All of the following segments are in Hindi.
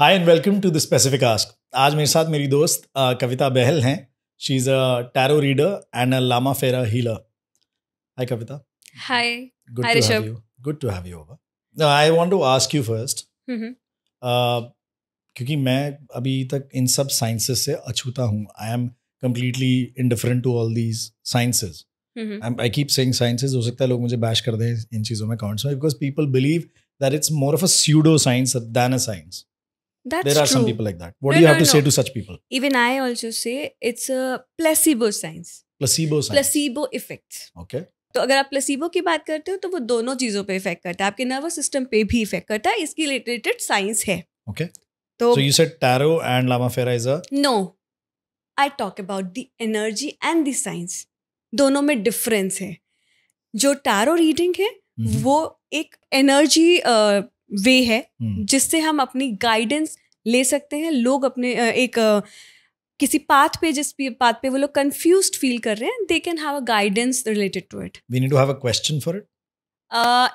Hi and welcome to the specific ask आज मेरे साथ मेरी दोस्त आ, कविता बहल हैं she is a tarot reader and a Lama Fera healer hi Kavita hi good to have you good to have you over I want to ask you first क्योंकि मैं अभी तक इन सब साइंसेस से अछूता हूँ I am completely indifferent to all these sciences I keep saying sciences हो सकता है लोग मुझे बैश कर दें इन चीज़ों में काउंट्स में because people believe that it's more of a pseudo science than a science That's there are true. some people like that. What no, do you no, have to no. say to such people? Even I also say it's a placebo science. Placebo science. Placebo effect. Okay. तो अगर आप प्लेसिबो की बात करते हो तो वो दोनों चीजों पे इफेक्ट करता है आपके नर्वस सिस्टम पे भी इफेक्ट करता है इसकी रिलेटेड साइंस है ओके तो so you said tarot and Lama Fera is a no I talk about the energy and the science दोनों में डिफरेंस है जो टैरो रीडिंग है mm-hmm. वो एक एनर्जी वे है हम्म। जिससे हम अपनी गाइडेंस ले सकते हैं लोग अपने एक किसी पाथ पे जिस पाथ पे वो लोग कंफ्यूज फील कर रहे हैं they can have a guidance related to it we need to have a question for it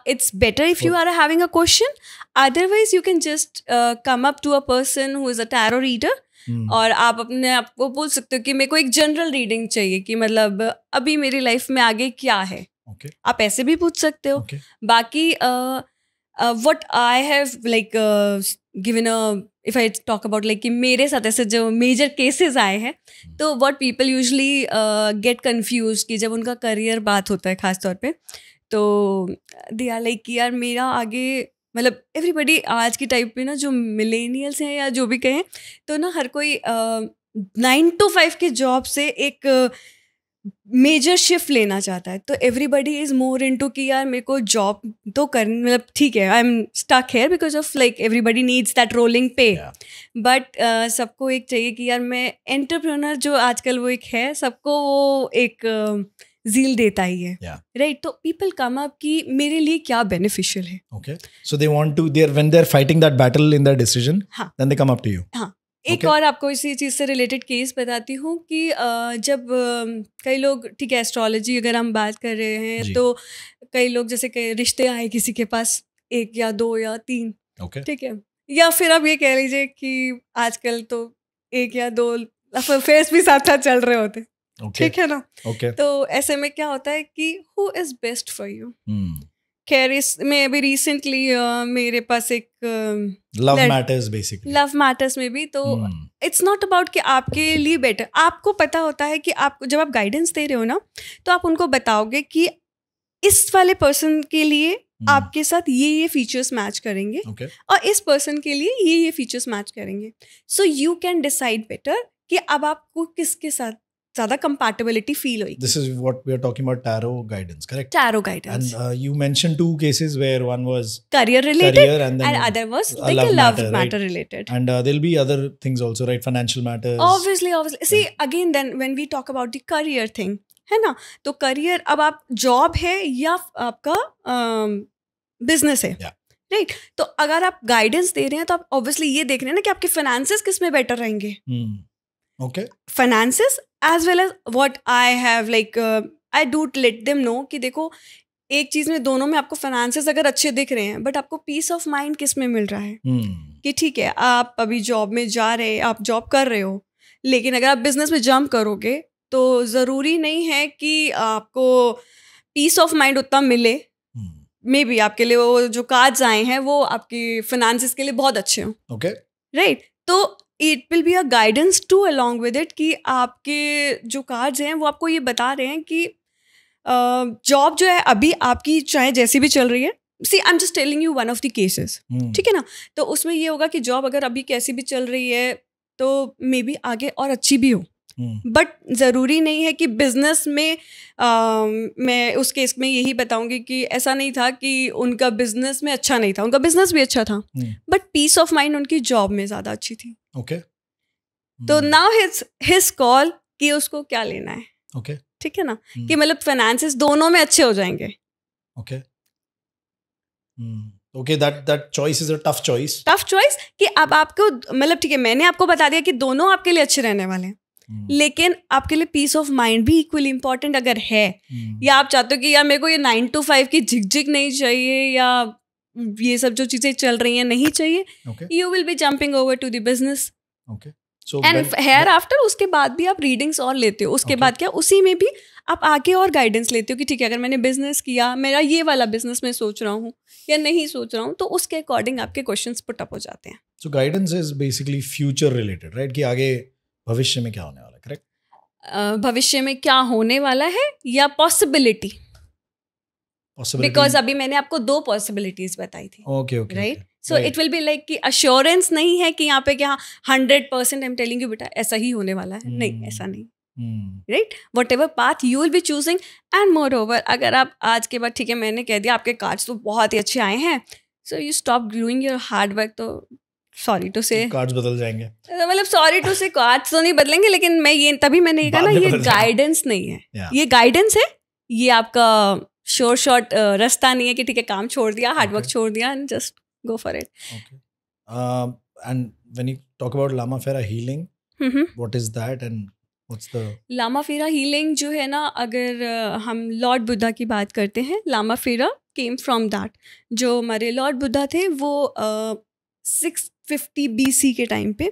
it's better if you are having a question otherwise you can just come up to a person who is a tarot reader Hmm. और आप अपने आप को बोल सकते हो कि मेरे को एक जनरल रीडिंग चाहिए कि मतलब अभी मेरी लाइफ में आगे क्या है okay. आप ऐसे भी पूछ सकते हो okay. बाकी uh, uh, what I have like uh, given a if I talk about like कि मेरे साथ ऐसे जो मेजर केसेस आए हैं तो what people usually uh, get confused कि जब उनका करियर बात होता है खास तौर पे तो दे आर लाइक कि यार मेरा आगे मतलब एवरीबडी आज की टाइप में ना जो मिलेनियल्स हैं या जो भी कहें तो ना हर कोई नाइन टू फाइव के जॉब से एक uh, मेजर शिफ्ट लेना चाहता है तो everybody is more into कि यार मेरे को जॉब तो कर मतलब ठीक है I am stuck here because of like everybody needs that rolling पे बट सबको एक चाहिए कि यार मैं एंटरप्रेनर जो आजकल वो एक है सबको वो एक uh, जील देता ही है राइट तो पीपल कम अप कि मेरे लिए क्या बेनिफिशियल है okay so they want to there when they are fighting that battle in that decision then they come up to you हां एक okay. और आपको इसी चीज़ से रिलेटेड केस बताती हूँ कि जब कई लोग ठीक है एस्ट्रोलॉजी अगर हम बात कर रहे हैं तो कई लोग जैसे कई रिश्ते आए किसी के पास एक या दो या तीन okay. ठीक है या फिर आप ये कह लीजिए कि आजकल तो एक या दो फेस भी साथ साथ चल रहे होते ठीक okay. है ना okay. तो ऐसे में क्या होता है कि who is best for you खैर भी रिसेंटली uh, मेरे पास एक love matters basically love matters में भी तो इट्स नॉट अबाउट कि आपके लिए बेटर आपको पता होता है कि आप जब आप गाइडेंस दे रहे हो ना तो आप उनको बताओगे कि इस वाले पर्सन के लिए hmm. आपके साथ ये ये फीचर्स मैच करेंगे okay. और इस पर्सन के लिए ये ये फीचर्स मैच करेंगे so you can decide better कि अब आपको किसके साथ ज्यादा कंपैटिबिलिटी फील हुई this is what we are talking about tarot guidance correct tarot guidance and you mention two cases where one was career related and other was like a love matter related and there will be other things also right financial matters obviously obviously see again then when we talk about the career thing है ना तो करियर अब आप जॉब है या आपका बिजनेस um, है yeah. Right right. तो अगर आप गाइडेंस दे रहे हैं तो आप ऑब्वियसली ये देख रहे हैं ना कि आपके फाइनेंसेस किस में बेटर रहेंगे hmm. okay finances as well as what i have like uh, i do let them know कि देखो एक चीज में दोनों में आपको फाइनेंसिस अगर अच्छे दिख रहे हैं बट आपको पीस ऑफ माइंड किस में मिल रहा है hmm. कि ठीक है आप अभी जॉब में जा रहे आप जॉब कर रहे हो लेकिन अगर आप बिजनेस में जंप करोगे तो ज़रूरी नहीं है कि आपको पीस ऑफ माइंड उतना मिले मे hmm. बी आपके लिए वो जो कार्ड्स आए हैं वो आपकी फाइनेंसिस के लिए बहुत अच्छे हों ओके राइट तो it will be a guidance to along with it कि आपके जो कार्ड्स हैं वो आपको ये बता रहे हैं कि जॉब uh, जो है अभी आपकी चाहे जैसी भी चल रही है see I am just telling you one of the cases ठीक है ना तो उसमें ये होगा कि जॉब अगर अभी कैसी भी चल रही है तो मे बी आगे और अच्छी भी हो बट hmm. ज़रूरी नहीं है कि बिजनेस में आ, मैं उस केस में यही बताऊंगी कि ऐसा नहीं था कि उनका बिजनेस में अच्छा नहीं था उनका बिजनेस भी अच्छा था बट पीस ऑफ माइंड उनकी जॉब में ज़्यादा अच्छी थी ओके तो नाउ हिज हिज कॉल कि उसको क्या लेना है ओके okay. ठीक है ना hmm. कि मतलब फाइनेंसिस दोनों में अच्छे हो जाएंगे okay okay that that choice is a tough choice tough choice कि अब आपको मतलब ठीक है मैंने आपको बता दिया कि दोनों आपके लिए अच्छे रहने वाले हैं hmm. लेकिन आपके लिए पीस ऑफ माइंड भी इक्वली इंपॉर्टेंट अगर है hmm. या आप चाहते हो कि या मेरे को ये नाइन टू फाइव की झिकझिक नहीं चाहिए या ये सब जो चीजें चल रही हैं नहीं चाहिए you will be jumping over to the business and here after उसके बाद भी आप रीडिंग्स और लेते हो उसके okay. बाद क्या उसी में भी आप आगे और गाइडेंस लेते हो कि ठीक है अगर मैंने बिजनेस किया मेरा ये वाला बिजनेस मैं सोच रहा हूँ या नहीं सोच रहा हूँ तो उसके अकॉर्डिंग आपके क्वेश्चन पुटअप हो जाते हैं so guidance is basically future related right कि आगे भविष्य में क्या होने वाला है करेक्ट भविष्य में क्या होने वाला है या पॉसिबिलिटी बिकॉज अभी मैंने आपको दो पॉसिबिलिटीज बताई थी okay okay right so it will be like कि अश्योरेंस नहीं है कि यहाँ पे क्या hundred percent I am telling you बेटा ऐसा ही होने वाला है hmm. नहीं ऐसा नहीं right whatever path you will be choosing and moreover अगर आप आज के बाद ठीक है मैंने कह दिया आपके कार्ड्स तो बहुत ही अच्छे आए हैं so you stop doing your hard work तो सॉरी टू से कार्ड्स बदल जाएंगे मतलब सॉरी टू से कार्ड्स तो नहीं बदलेंगे लेकिन मैं ये तभी मैंने ये कहा ना ये गाइडेंस नहीं है ये गाइडेंस है ये आपका श्योर शॉर्ट रास्ता नहीं है कि ठीक है काम छोड़ दिया हार्डवर्क okay. छोड़ दिया and just go for it and when you talk about Lama Fera healing what is that and what's the Lama Fera healing जो है ना अगर uh, हम लॉर्ड बुद्धा की बात करते हैं लामा फेरा केम फ्रॉम दैट जो हमारे लॉर्ड बुद्धा थे वो सिक्स फिफ्टी बी के टाइम पे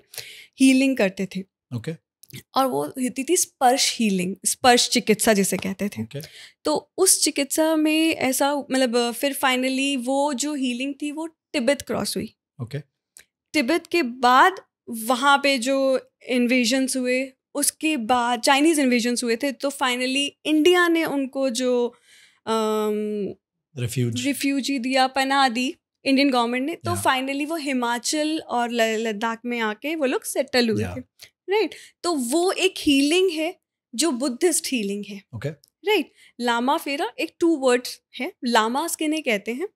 हीलिंग करते थे ओके okay. और वो होती थी स्पर्श हीलिंग स्पर्श चिकित्सा जिसे कहते थे okay. तो उस चिकित्सा में ऐसा मतलब फिर फाइनली वो जो हीलिंग थी वो तिब्बत क्रॉस हुई okay. तिब्बत के बाद वहाँ पे जो इन्वेजन्स हुए उसके बाद चाइनीज़ इन्वेजन्स हुए थे तो फाइनली इंडिया ने उनको जो रिफ्यूजी दिया पना दी इंडियन गवर्नमेंट ने तो फाइनली वो हिमाचल और लद्दाख में आके वो लोग सेटल हुए थे राइट right? तो वो एक हीलिंग है जो बुद्धिस्ट हीलिंग है ओके राइट लामा फेरा एक टू वर्ड है लामास किन्हें कहते हैं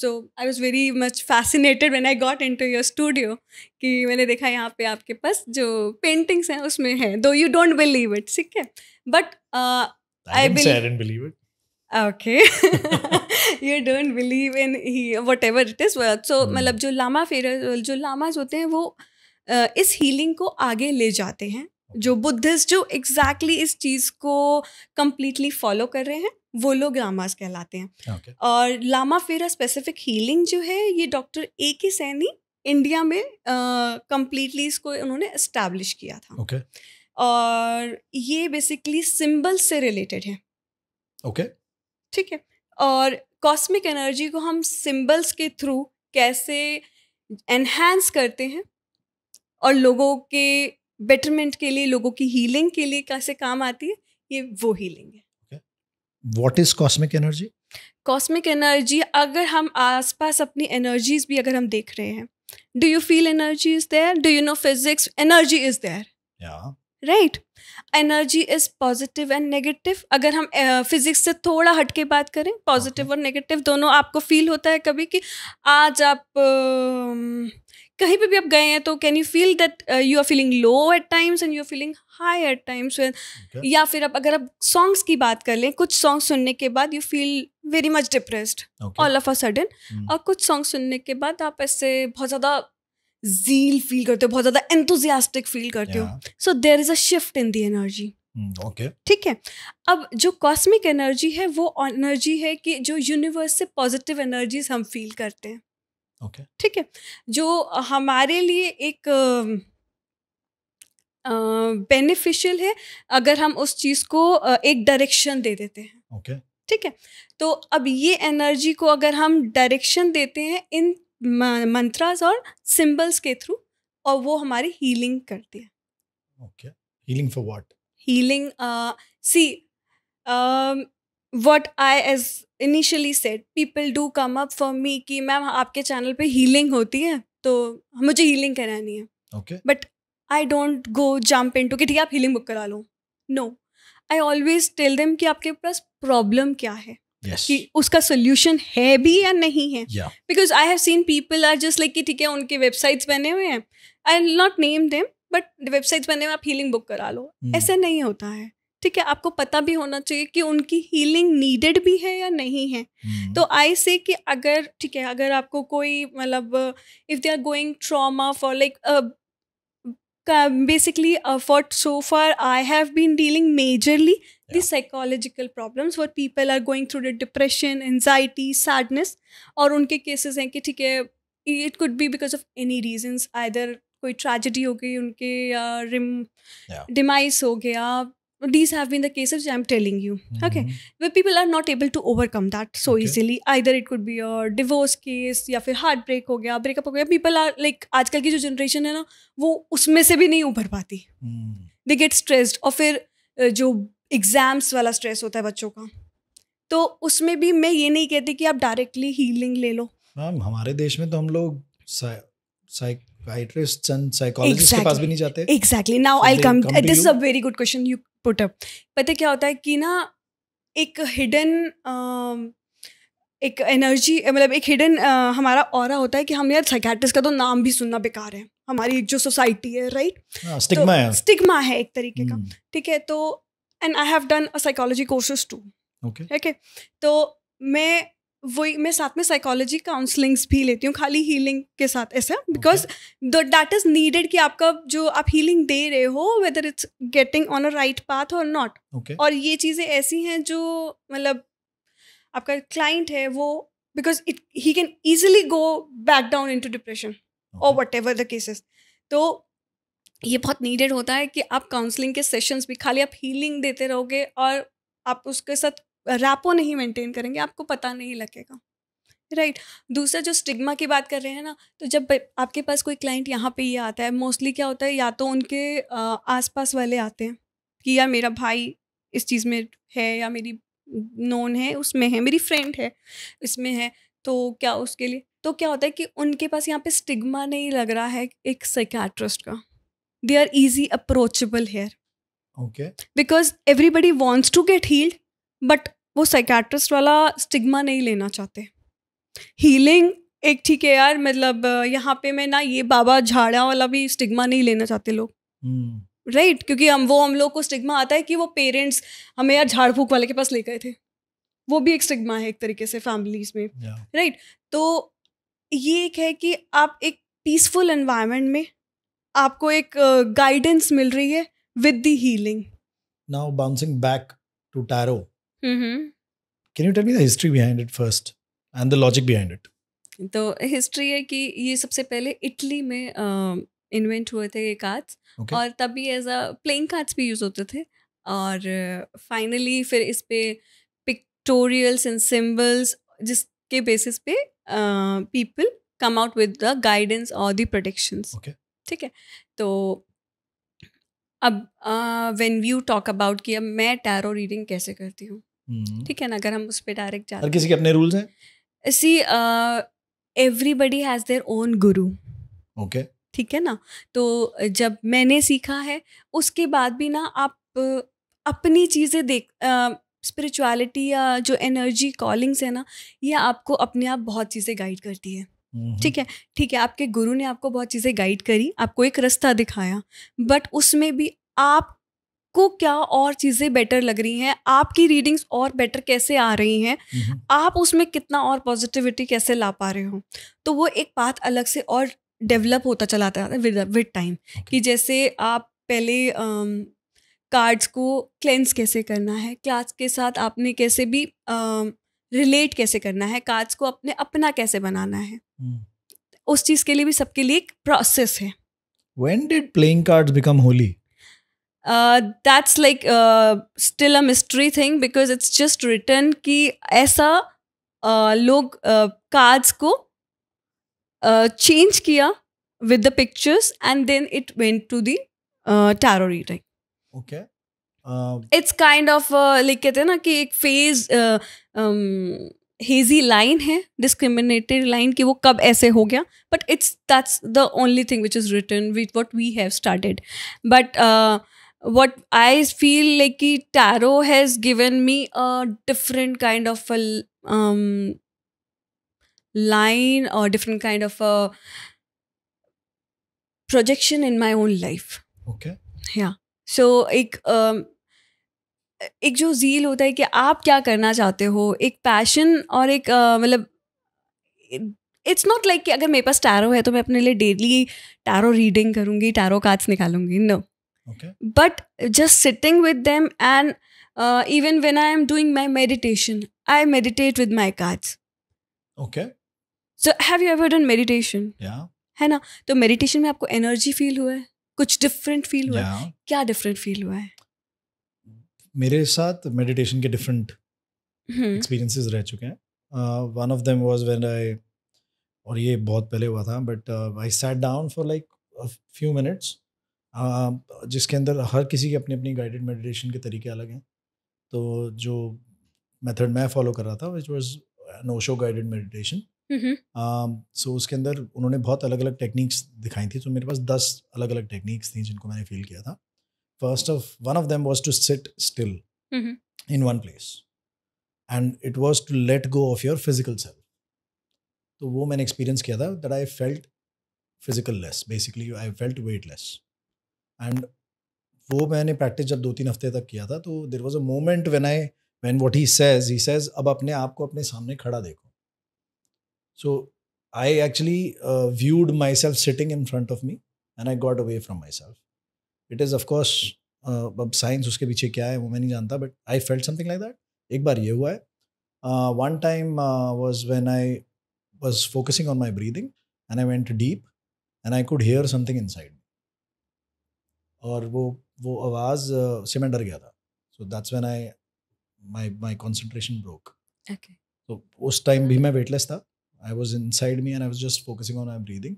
so I was very much fascinated when I got into your studio कि मैंने देखा यहाँ पे आपके पास जो पेंटिंग्स हैं उसमें हैं दो यू डोंट बिलीव इट ठीक है but I believe it okay you don't believe in he whatever it is so मतलब जो लामा फेर जो लामाज होते हैं वो इस हीलिंग को आगे ले जाते हैं जो बुद्धिस्ट जो एग्जैक्टली exactly इस चीज़ को कम्प्लीटली फॉलो कर रहे हैं वो लोग लामाज कहलाते हैं okay. और लामा फेरा स्पेसिफिक हीलिंग जो है ये doctor A K Saini India में कम्प्लीटली uh, इसको उन्होंने इस्टेब्लिश किया था okay. और ये बेसिकली सिंबल से रिलेटेड है ओके okay. ठीक है और कॉस्मिक एनर्जी को हम सिंबल्स के थ्रू कैसे एनहेंस करते हैं और लोगों के बेटरमेंट के लिए लोगों की हीलिंग के लिए कैसे काम आती है ये वो हीलिंग है what is cosmic energy cosmic energy अगर हम आसपास अपनी एनर्जीज भी अगर हम देख रहे हैं do you feel energy is there do you know physics energy is there right energy is positive and negative अगर हम फिजिक्स uh, से थोड़ा हटके बात करें पॉजिटिव और नेगेटिव दोनों आपको फील होता है कभी कि आज आप uh, कहीं पे भी आप गए हैं तो can you feel that you are feeling low at times and you are feeling high at times या फिर आप अगर आप सॉन्ग्स की बात कर लें कुछ सॉन्ग सुनने के बाद you feel very much depressed all of a sudden और कुछ सॉन्ग सुनने के बाद आप ऐसे बहुत ज़्यादा जील फील करते हो बहुत ज़्यादा एंथुजियास्टिक फील करते हो so there is a shift in the energy okay ठीक है अब जो कॉस्मिक एनर्जी है वो एनर्जी है कि जो यूनिवर्स से पॉजिटिव एनर्जीज हम फील करते हैं ठीक है जो हमारे लिए एक बेनिफिशियल है अगर हम उस चीज़ को एक डायरेक्शन दे देते हैं ओके ठीक है तो अब ये एनर्जी को अगर हम डायरेक्शन देते हैं इन मंत्रास और सिंबल्स के थ्रू और वो हमारी हीलिंग करती है okay healing for what healing see what I as initially set people do come up for me कि मैम आपके चैनल पे हीलिंग होती है तो मुझे हीलिंग करानी है but I don't go jump into कि ठीक है आप हीलिंग बुक करा लो no I always tell them कि आपके पास प्रॉब्लम क्या है Yes. कि उसका सोल्यूशन है भी या नहीं है because I have seen people are just like कि ठीक है उनके वेबसाइट्स बने हुए हैं I not name them but websites बने हुए आप हीलिंग बुक करा लो hmm. ऐसा नहीं होता है ठीक है आपको पता भी होना चाहिए कि उनकी हीलिंग नीडेड भी है या नहीं है mm तो आई से कि अगर ठीक है अगर आपको कोई मतलब if they are going trauma for like basically for so far I have been dealing majorly the psychological problems for people are going through the depression anxiety sadness और उनके केसेस हैं कि ठीक है it could be because of any reasons either कोई ट्रेजिडी हो गई उनके या रिम डिमाइस हो गया these have been the cases i'm telling you mm -hmm. okay where people are not able to overcome that so okay. easily either it could be a divorce case या फिर हार्ट ब्रेक हो गया ब्रेकअप हो गया पीपल आर लाइक आजकल की जो जनरेशन है ना वो उसमें से भी नहीं उभर पाती दे गेट स्ट्रेस्ड और फिर जो एग्जाम्स वाला स्ट्रेस होता है बच्चों का तो उसमें भी मैं ये नहीं कहती कि आप डायरेक्टली हीलिंग ले लो मैम हमारे देश में तो हम लोग साइक साइकोलॉजिस्ट के पास भी नहीं जाते exactly now I come this is a very good question you put up पता क्या होता है कि ना एक हिडन एक एनर्जी मतलब एक हिडन हमारा और होता है कि हम यार साइकैट्रिस्ट का तो नाम भी सुनना बेकार है हमारी जो सोसाइटी है राइट हाँ, स्टिग्मा तो है स्टिग्मा है एक तरीके का हम्म। ठीक है तो and I have done a psychology courses too okay ठीक है तो मैं वही मैं साथ में साइकोलॉजी काउंसलिंग्स भी लेती हूँ खाली हीलिंग के साथ ऐसा because the that is needed कि आपका जो आप हीलिंग दे रहे हो whether it's getting on a right path और नॉट और ये चीज़ें ऐसी हैं जो मतलब आपका क्लाइंट है वो because it he can easily go back down into depression और वट एवर द केसेस तो ये बहुत नीडेड होता है कि आप काउंसलिंग के सेशंस भी खाली आप हीलिंग देते रहोगे और आप उसके साथ रैपो नहीं मेंटेन करेंगे आपको पता नहीं लगेगा राइट right. दूसरा जो स्टिग्मा की बात कर रहे हैं ना तो जब आपके पास कोई क्लाइंट यहाँ पे ये आता है मोस्टली क्या होता है या तो उनके आसपास वाले आते हैं कि या मेरा भाई इस चीज़ में है या मेरी नोन है उसमें है मेरी फ्रेंड है इसमें है तो क्या उसके लिए तो क्या होता है कि उनके पास यहाँ पे स्टिग्मा नहीं लग रहा है एक साइकैट्रिस्ट का they are easy approachable here okay because everybody wants to get healed but वो साइकेट्रिस्ट वाला स्टिग्मा नहीं लेना चाहते हीलिंग एक ठीक है यार मतलब यहाँ पे मैं ना ये बाबा झाड़ा वाला भी स्टिग्मा नहीं लेना चाहते लोग राइट हम्म। hmm. right? क्योंकि हम वो हम लोग को स्टिग्मा आता है कि वो पेरेंट्स हमें यार झाड़ फूक वाले के पास ले गए थे वो भी एक स्टिग्मा है एक तरीके से फैमिलीज में राइट yeah. right? तो ये एक है कि आप एक पीसफुल एनवायरमेंट में आपको एक गाइडेंस uh, मिल रही है with the healing now bouncing back to tarot Mm-hmm. Can you tell me the history behind it first and the logic behind it? तो हिस्ट्री है कि ये सबसे पहले इटली में इन्वेंट हुए थे ये कार्ड्स और तब भी एज अ प्लेइंग कार्ड्स भी यूज़ होते थे और फाइनली फिर इस पे पिक्टोरियल्स एंड सिंबल्स जिसके बेसिस पे people come out with the guidance और द प्रोटेक्शंस ठीक है तो अब व्हेन यू टॉक अबाउट कि अब मैं टैरो रीडिंग कैसे करती हूँ हम्म। ठीक है ना अगर हम उस पर डायरेक्ट जाते किसी के अपने रूल्स हैं see everybody has their own guru okay ठीक है ना तो uh, जब मैंने सीखा है उसके बाद भी ना आप uh, अपनी चीज़ें देख स्पिरिचुअलिटी uh, या जो एनर्जी कॉलिंग्स है ना ये आपको अपने आप बहुत चीज़ें गाइड करती है हम्म। ठीक है ठीक है आपके गुरु ने आपको बहुत चीज़ें गाइड करी आपको एक रास्ता दिखाया बट उसमें भी आप आपको क्या और चीज़ें बेटर लग रही हैं आपकी रीडिंग्स और बेटर कैसे आ रही हैं हम्म। आप उसमें कितना और पॉजिटिविटी कैसे ला पा रहे हो तो वो एक बात अलग से और डेवलप होता चला जाता है विद विद टाइम कि जैसे आप पहले कार्ड्स को क्लेंस कैसे करना है क्लास के साथ आपने कैसे भी रिलेट कैसे करना है कार्ड्स को अपने अपना कैसे बनाना है हम्म। उस चीज़ के लिए भी सबके लिए एक प्रोसेस है when did playing cards become holy Uh, that's like uh, still a mystery thing because it's just written ki aisa uh, log uh, cards ko uh, change kiya with the pictures and then it went to the uh, tarot reading. Okay. it's kind of like uh, ki ek phase um, hazy line hai, discriminated line ki wo kab But that's the only thing which is written with what we have started. But what I feel like कि tarot has given me a different kind of line और different kind of projection in my own life या सो एक um, एक जो झील होता है कि आप क्या करना चाहते हो एक पैशन और एक uh, मतलब इट्स नॉट लाइक कि अगर मेरे पास टैरो है तो मैं अपने लिए डेली टैरो रीडिंग करूँगी टैरो कार्ड्स निकालूंगी no no. okay but just sitting with them and uh, even when i am doing my meditation i meditate with my cards okay so have you ever done meditation yeah hai na to meditation mein aapko energy feel hua hai kuch different feel hua hai kya different feel hua hai mere sath meditation ke different experiences रह चुके हैं one of them was when I और ये बहुत पहले हुआ था but I set down for like few minutes जिसके अंदर हर किसी के अपने अपनी गाइडेड मेडिटेशन के तरीके अलग हैं तो जो मेथड मैं फॉलो कर रहा था which was no show guided meditation so उसके अंदर उन्होंने बहुत अलग अलग टेक्निक्स दिखाई थी तो मेरे पास दस अलग अलग टेक्निक्स थी जिनको मैंने फील किया था first of one of them was to sit still in one place and it was to let go of your physical self तो वो मैंने एक्सपीरियंस किया था that I felt physical less basically I felt weightless and वो मैंने प्रैक्टिस जब दो तीन हफ्ते तक किया था तो there was a moment when I when what he says he says अब अपने आप को अपने सामने खड़ा देखो so I actually viewed myself sitting in front of me and I got away from myself it is of course अब साइंस उसके पीछे क्या है वो मैं नहीं जानता but I felt something like that एक बार ये हुआ है one time was when I was focusing on my breathing and I went deep and I could hear something inside और वो वो आवाज़ से मैं डर गया था so that's when I my my concentration broke तो उस टाइम भी मैं वेटलेस था I was inside me and I was just focusing on my breathing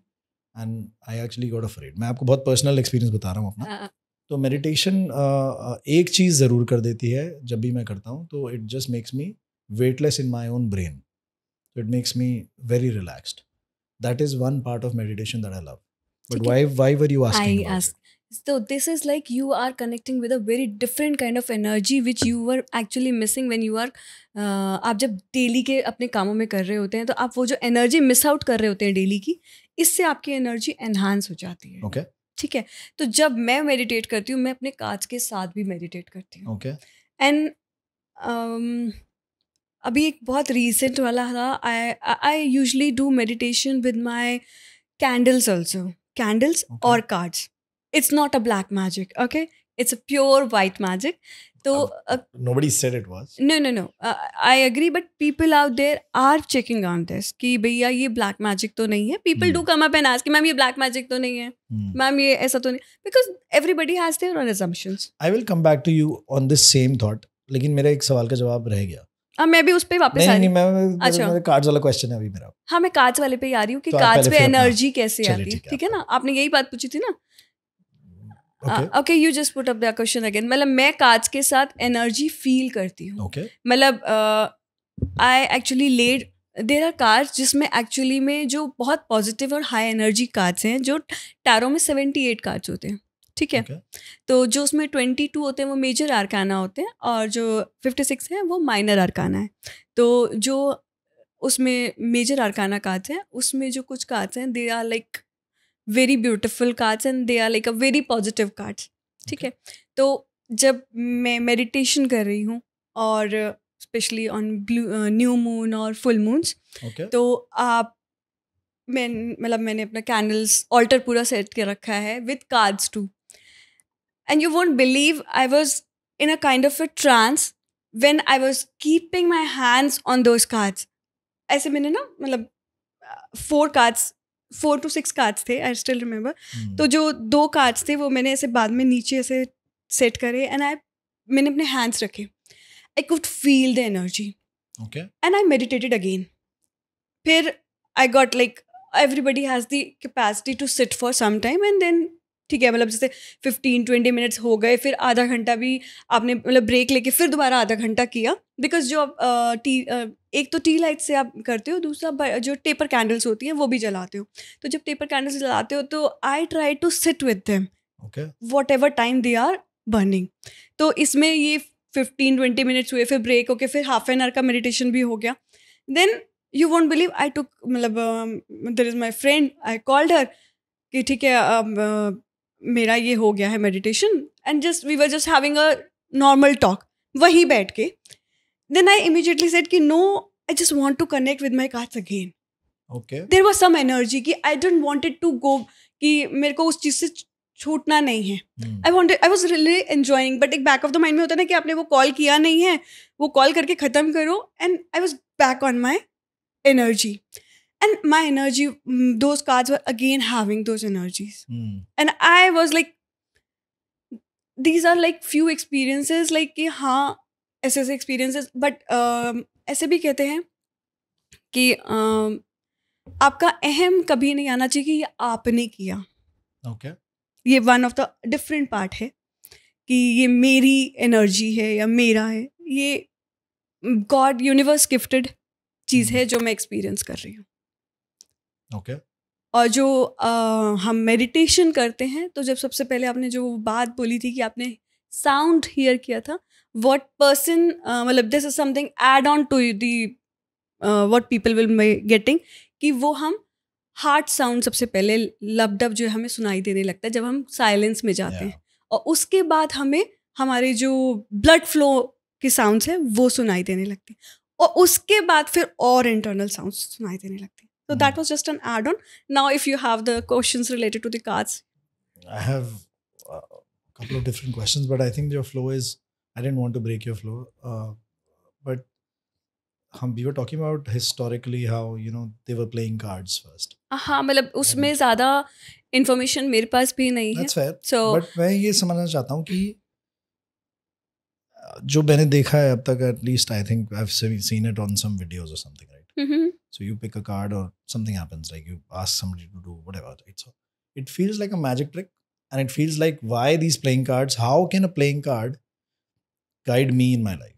and I actually got afraid मैं आपको बहुत पर्सनल एक्सपीरियंस बता रहा हूँ अपना हाँ, हाँ। तो मेडिटेशन एक चीज़ ज़रूर कर देती है जब भी मैं करता हूँ तो it just makes me weightless in my own brain it makes me very relaxed that is one part of meditation that I love but why why were you asking So this is like you are connecting with a very different kind of energy which you were actually missing when you are uh, आप जब डेली के अपने कामों में कर रहे होते हैं तो आप वो जो एनर्जी मिस आउट कर रहे होते हैं डेली की इससे आपकी एनर्जी एनहांस हो जाती है okay. ठीक है तो जब मैं मेडिटेट करती हूँ मैं अपने काज के साथ भी मेडिटेट करती हूँ एंड um, अभी एक बहुत रीसेंट वाला था I I usually do meditation with my candles also candles और cards it's not a black magic okay it's a pure white magic so um, uh, nobody said it was no no no uh, i agree but people out there are checking on this कि भैया ये ब्लैक मैजिक तो नहीं है people do come up and ask ma'am ये ब्लैक मैजिक तो नहीं है मैम hmm. ये ऐसा तो नहीं because everybody has their own assumptions I will come back to you on this same thought लेकिन मेरा एक सवाल का जवाब रह गया हाँ मैं भी उस पर वापस आ रही हूँ अच्छा कार्ड्स वाला क्वेश्चन है अभी मेरा हाँ मैं कार्ड्स वाले पे ही आ रही हूँ कि कार्ड्स तो पे एनर्जी कैसे आती है ठीक है ना आपने यही बात पूछी थी ना okay you just put up the question again मतलब मैं कांच के साथ एनर्जी फील करती हूँ मतलब I actually led there are cards जिसमें एक्चुअली में जो बहुत पॉजिटिव और हाई एनर्जी कार्ड्स हैं जो टैरो में सेवेंटी एट कार्ड्स होते हैं ठीक है okay. तो जो उसमें ट्वेंटी टू होते हैं वो मेजर आरकाना होते हैं और जो फिफ्टी सिक्स हैं वो माइनर आरकाना है तो जो उसमें मेजर आरकाना कार्ड्स हैं उसमें जो कुछ कार्ड्स हैं they are like very beautiful cards and they are like a very positive cards ठीक है तो जब मैं मेडिटेशन कर रही हूँ और specially on blue new moon और फुल मून्स तो आप मैं मतलब मैंने अपना कैंडल्स ऑल्टर पूरा सेट कर रखा है with cards too and you won't believe I was in a kind of a trance when I was keeping my hands on those cards ऐसे मैंने ना मतलब four uh, cards four to six cards थे आई स्टिल रिमेम्बर तो जो दो कार्ड्स थे वो मैंने ऐसे बाद में नीचे ऐसे सेट करे एंड आई मैंने अपने हैंड्स रखे I could feel the energy and I meditated again फिर I got like everybody has the capacity to sit for some time and then ठीक है मतलब जैसे फिफ्टीन ट्वेंटी मिनट्स हो गए फिर आधा घंटा भी आपने मतलब ब्रेक लेके फिर दोबारा आधा घंटा किया बिकॉज जो आप टी एक तो टी लाइट से आप करते हो दूसरा जो टेपर कैंडल्स होती हैं वो भी जलाते हो तो जब टेपर कैंडल्स जलाते हो तो I try to sit with them whatever time they are burning तो इसमें ये फिफ्टीन ट्वेंटी मिनट्स हुए फिर ब्रेक होके फिर हाफ एन आवर का मेडिटेशन भी हो गया then you won't believe I took मतलब there is my friend I called her कि ठीक है मेरा ये हो गया है meditation and just we were just having a normal talk वहीं बैठ के देन आई इमीजिएटली सेट कि no I just want to connect with my cards again okay there was some energy कि I don't wanted to go कि मेरे को उस चीज़ से छूटना नहीं है I want I was really enjoying but एक बैक ऑफ द माइंड में होता है ना कि आपने वो कॉल किया नहीं है वो कॉल करके ख़त्म करो and I was back on my energy and my energy those cards were again having those energies mm. and i was like these are like few experiences like ki ha ऐसे ऐसे experiences but um, aise bhi kehte hain ki um, आपका अहम कभी नहीं आना चाहिए कि ये आपने किया okay. ये one of the different part है कि ये मेरी एनर्जी है या मेरा है ये गॉड यूनिवर्स गिफ्टेड चीज़ है जो मैं एक्सपीरियंस कर रही हूँ ओके और जो आ, हम मेडिटेशन करते हैं तो जब सबसे पहले आपने जो बात बोली थी कि आपने साउंड हियर किया था वट पर्सन मतलब this is something add on to the what people will getting कि वो हम हार्ट साउंड सबसे पहले लबडब जो है हमें सुनाई देने लगता है जब हम साइलेंस में जाते yeah. हैं और उसके बाद हमें हमारे जो ब्लड फ्लो के साउंड्स हैं वो सुनाई देने लगते हैं और उसके बाद फिर और इंटरनल साउंड सुनाई देने लगते हैं So that was just an add-on. Now, if you have the questions related to the cards, I have a couple of different questions, but I think your flow is. I didn't want to break your flow, uh, but we were talking about historically how you know they were playing cards first. हाँ मतलब उसमें ज़्यादा information मेरे पास भी नहीं है. That's fair. So, but मैं ये समझना चाहता हूँ कि uh, जो मैंने देखा at least I think I've seen it on some videos or something. Mm-hmm. So you pick a card or something happens, like you ask somebody to do whatever. Right? So it feels like a magic trick. And it feels like why these playing cards? How can a playing card guide me in my life?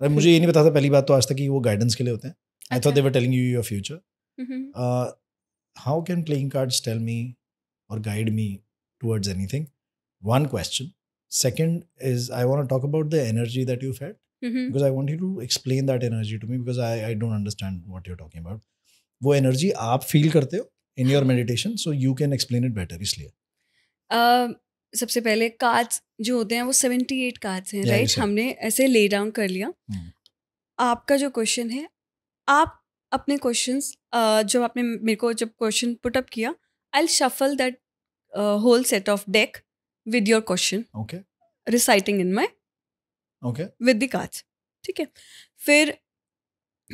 I मुझे ये नहीं पता था पहली बात तो आज तक कि वो गाइडेंस के लिए होते हैं I thought they telling you your future how can playing cards tell me और guide me towards anything one question second is i want to talk about the energy that you felt mm-hmm. because I want you to explain that energy to me because I, I don't understand what you're talking about. वो एनर्जी आप फील करते हो in your meditation so you can explain it better इसलिए um, सबसे पहले कार्ड्स जो होते हैं वो सेवेंटी एट कार्ड्स हैं राइट right? हमने ऐसे ले डाउन कर लिया hmm. आपका जो क्वेश्चन है आप अपने क्वेश्चन uh, जब आपने मेरे को जब क्वेश्चन पुटअप किया I shuffle that whole set of deck with your question okay reciting in my with the कांच ठीक है फिर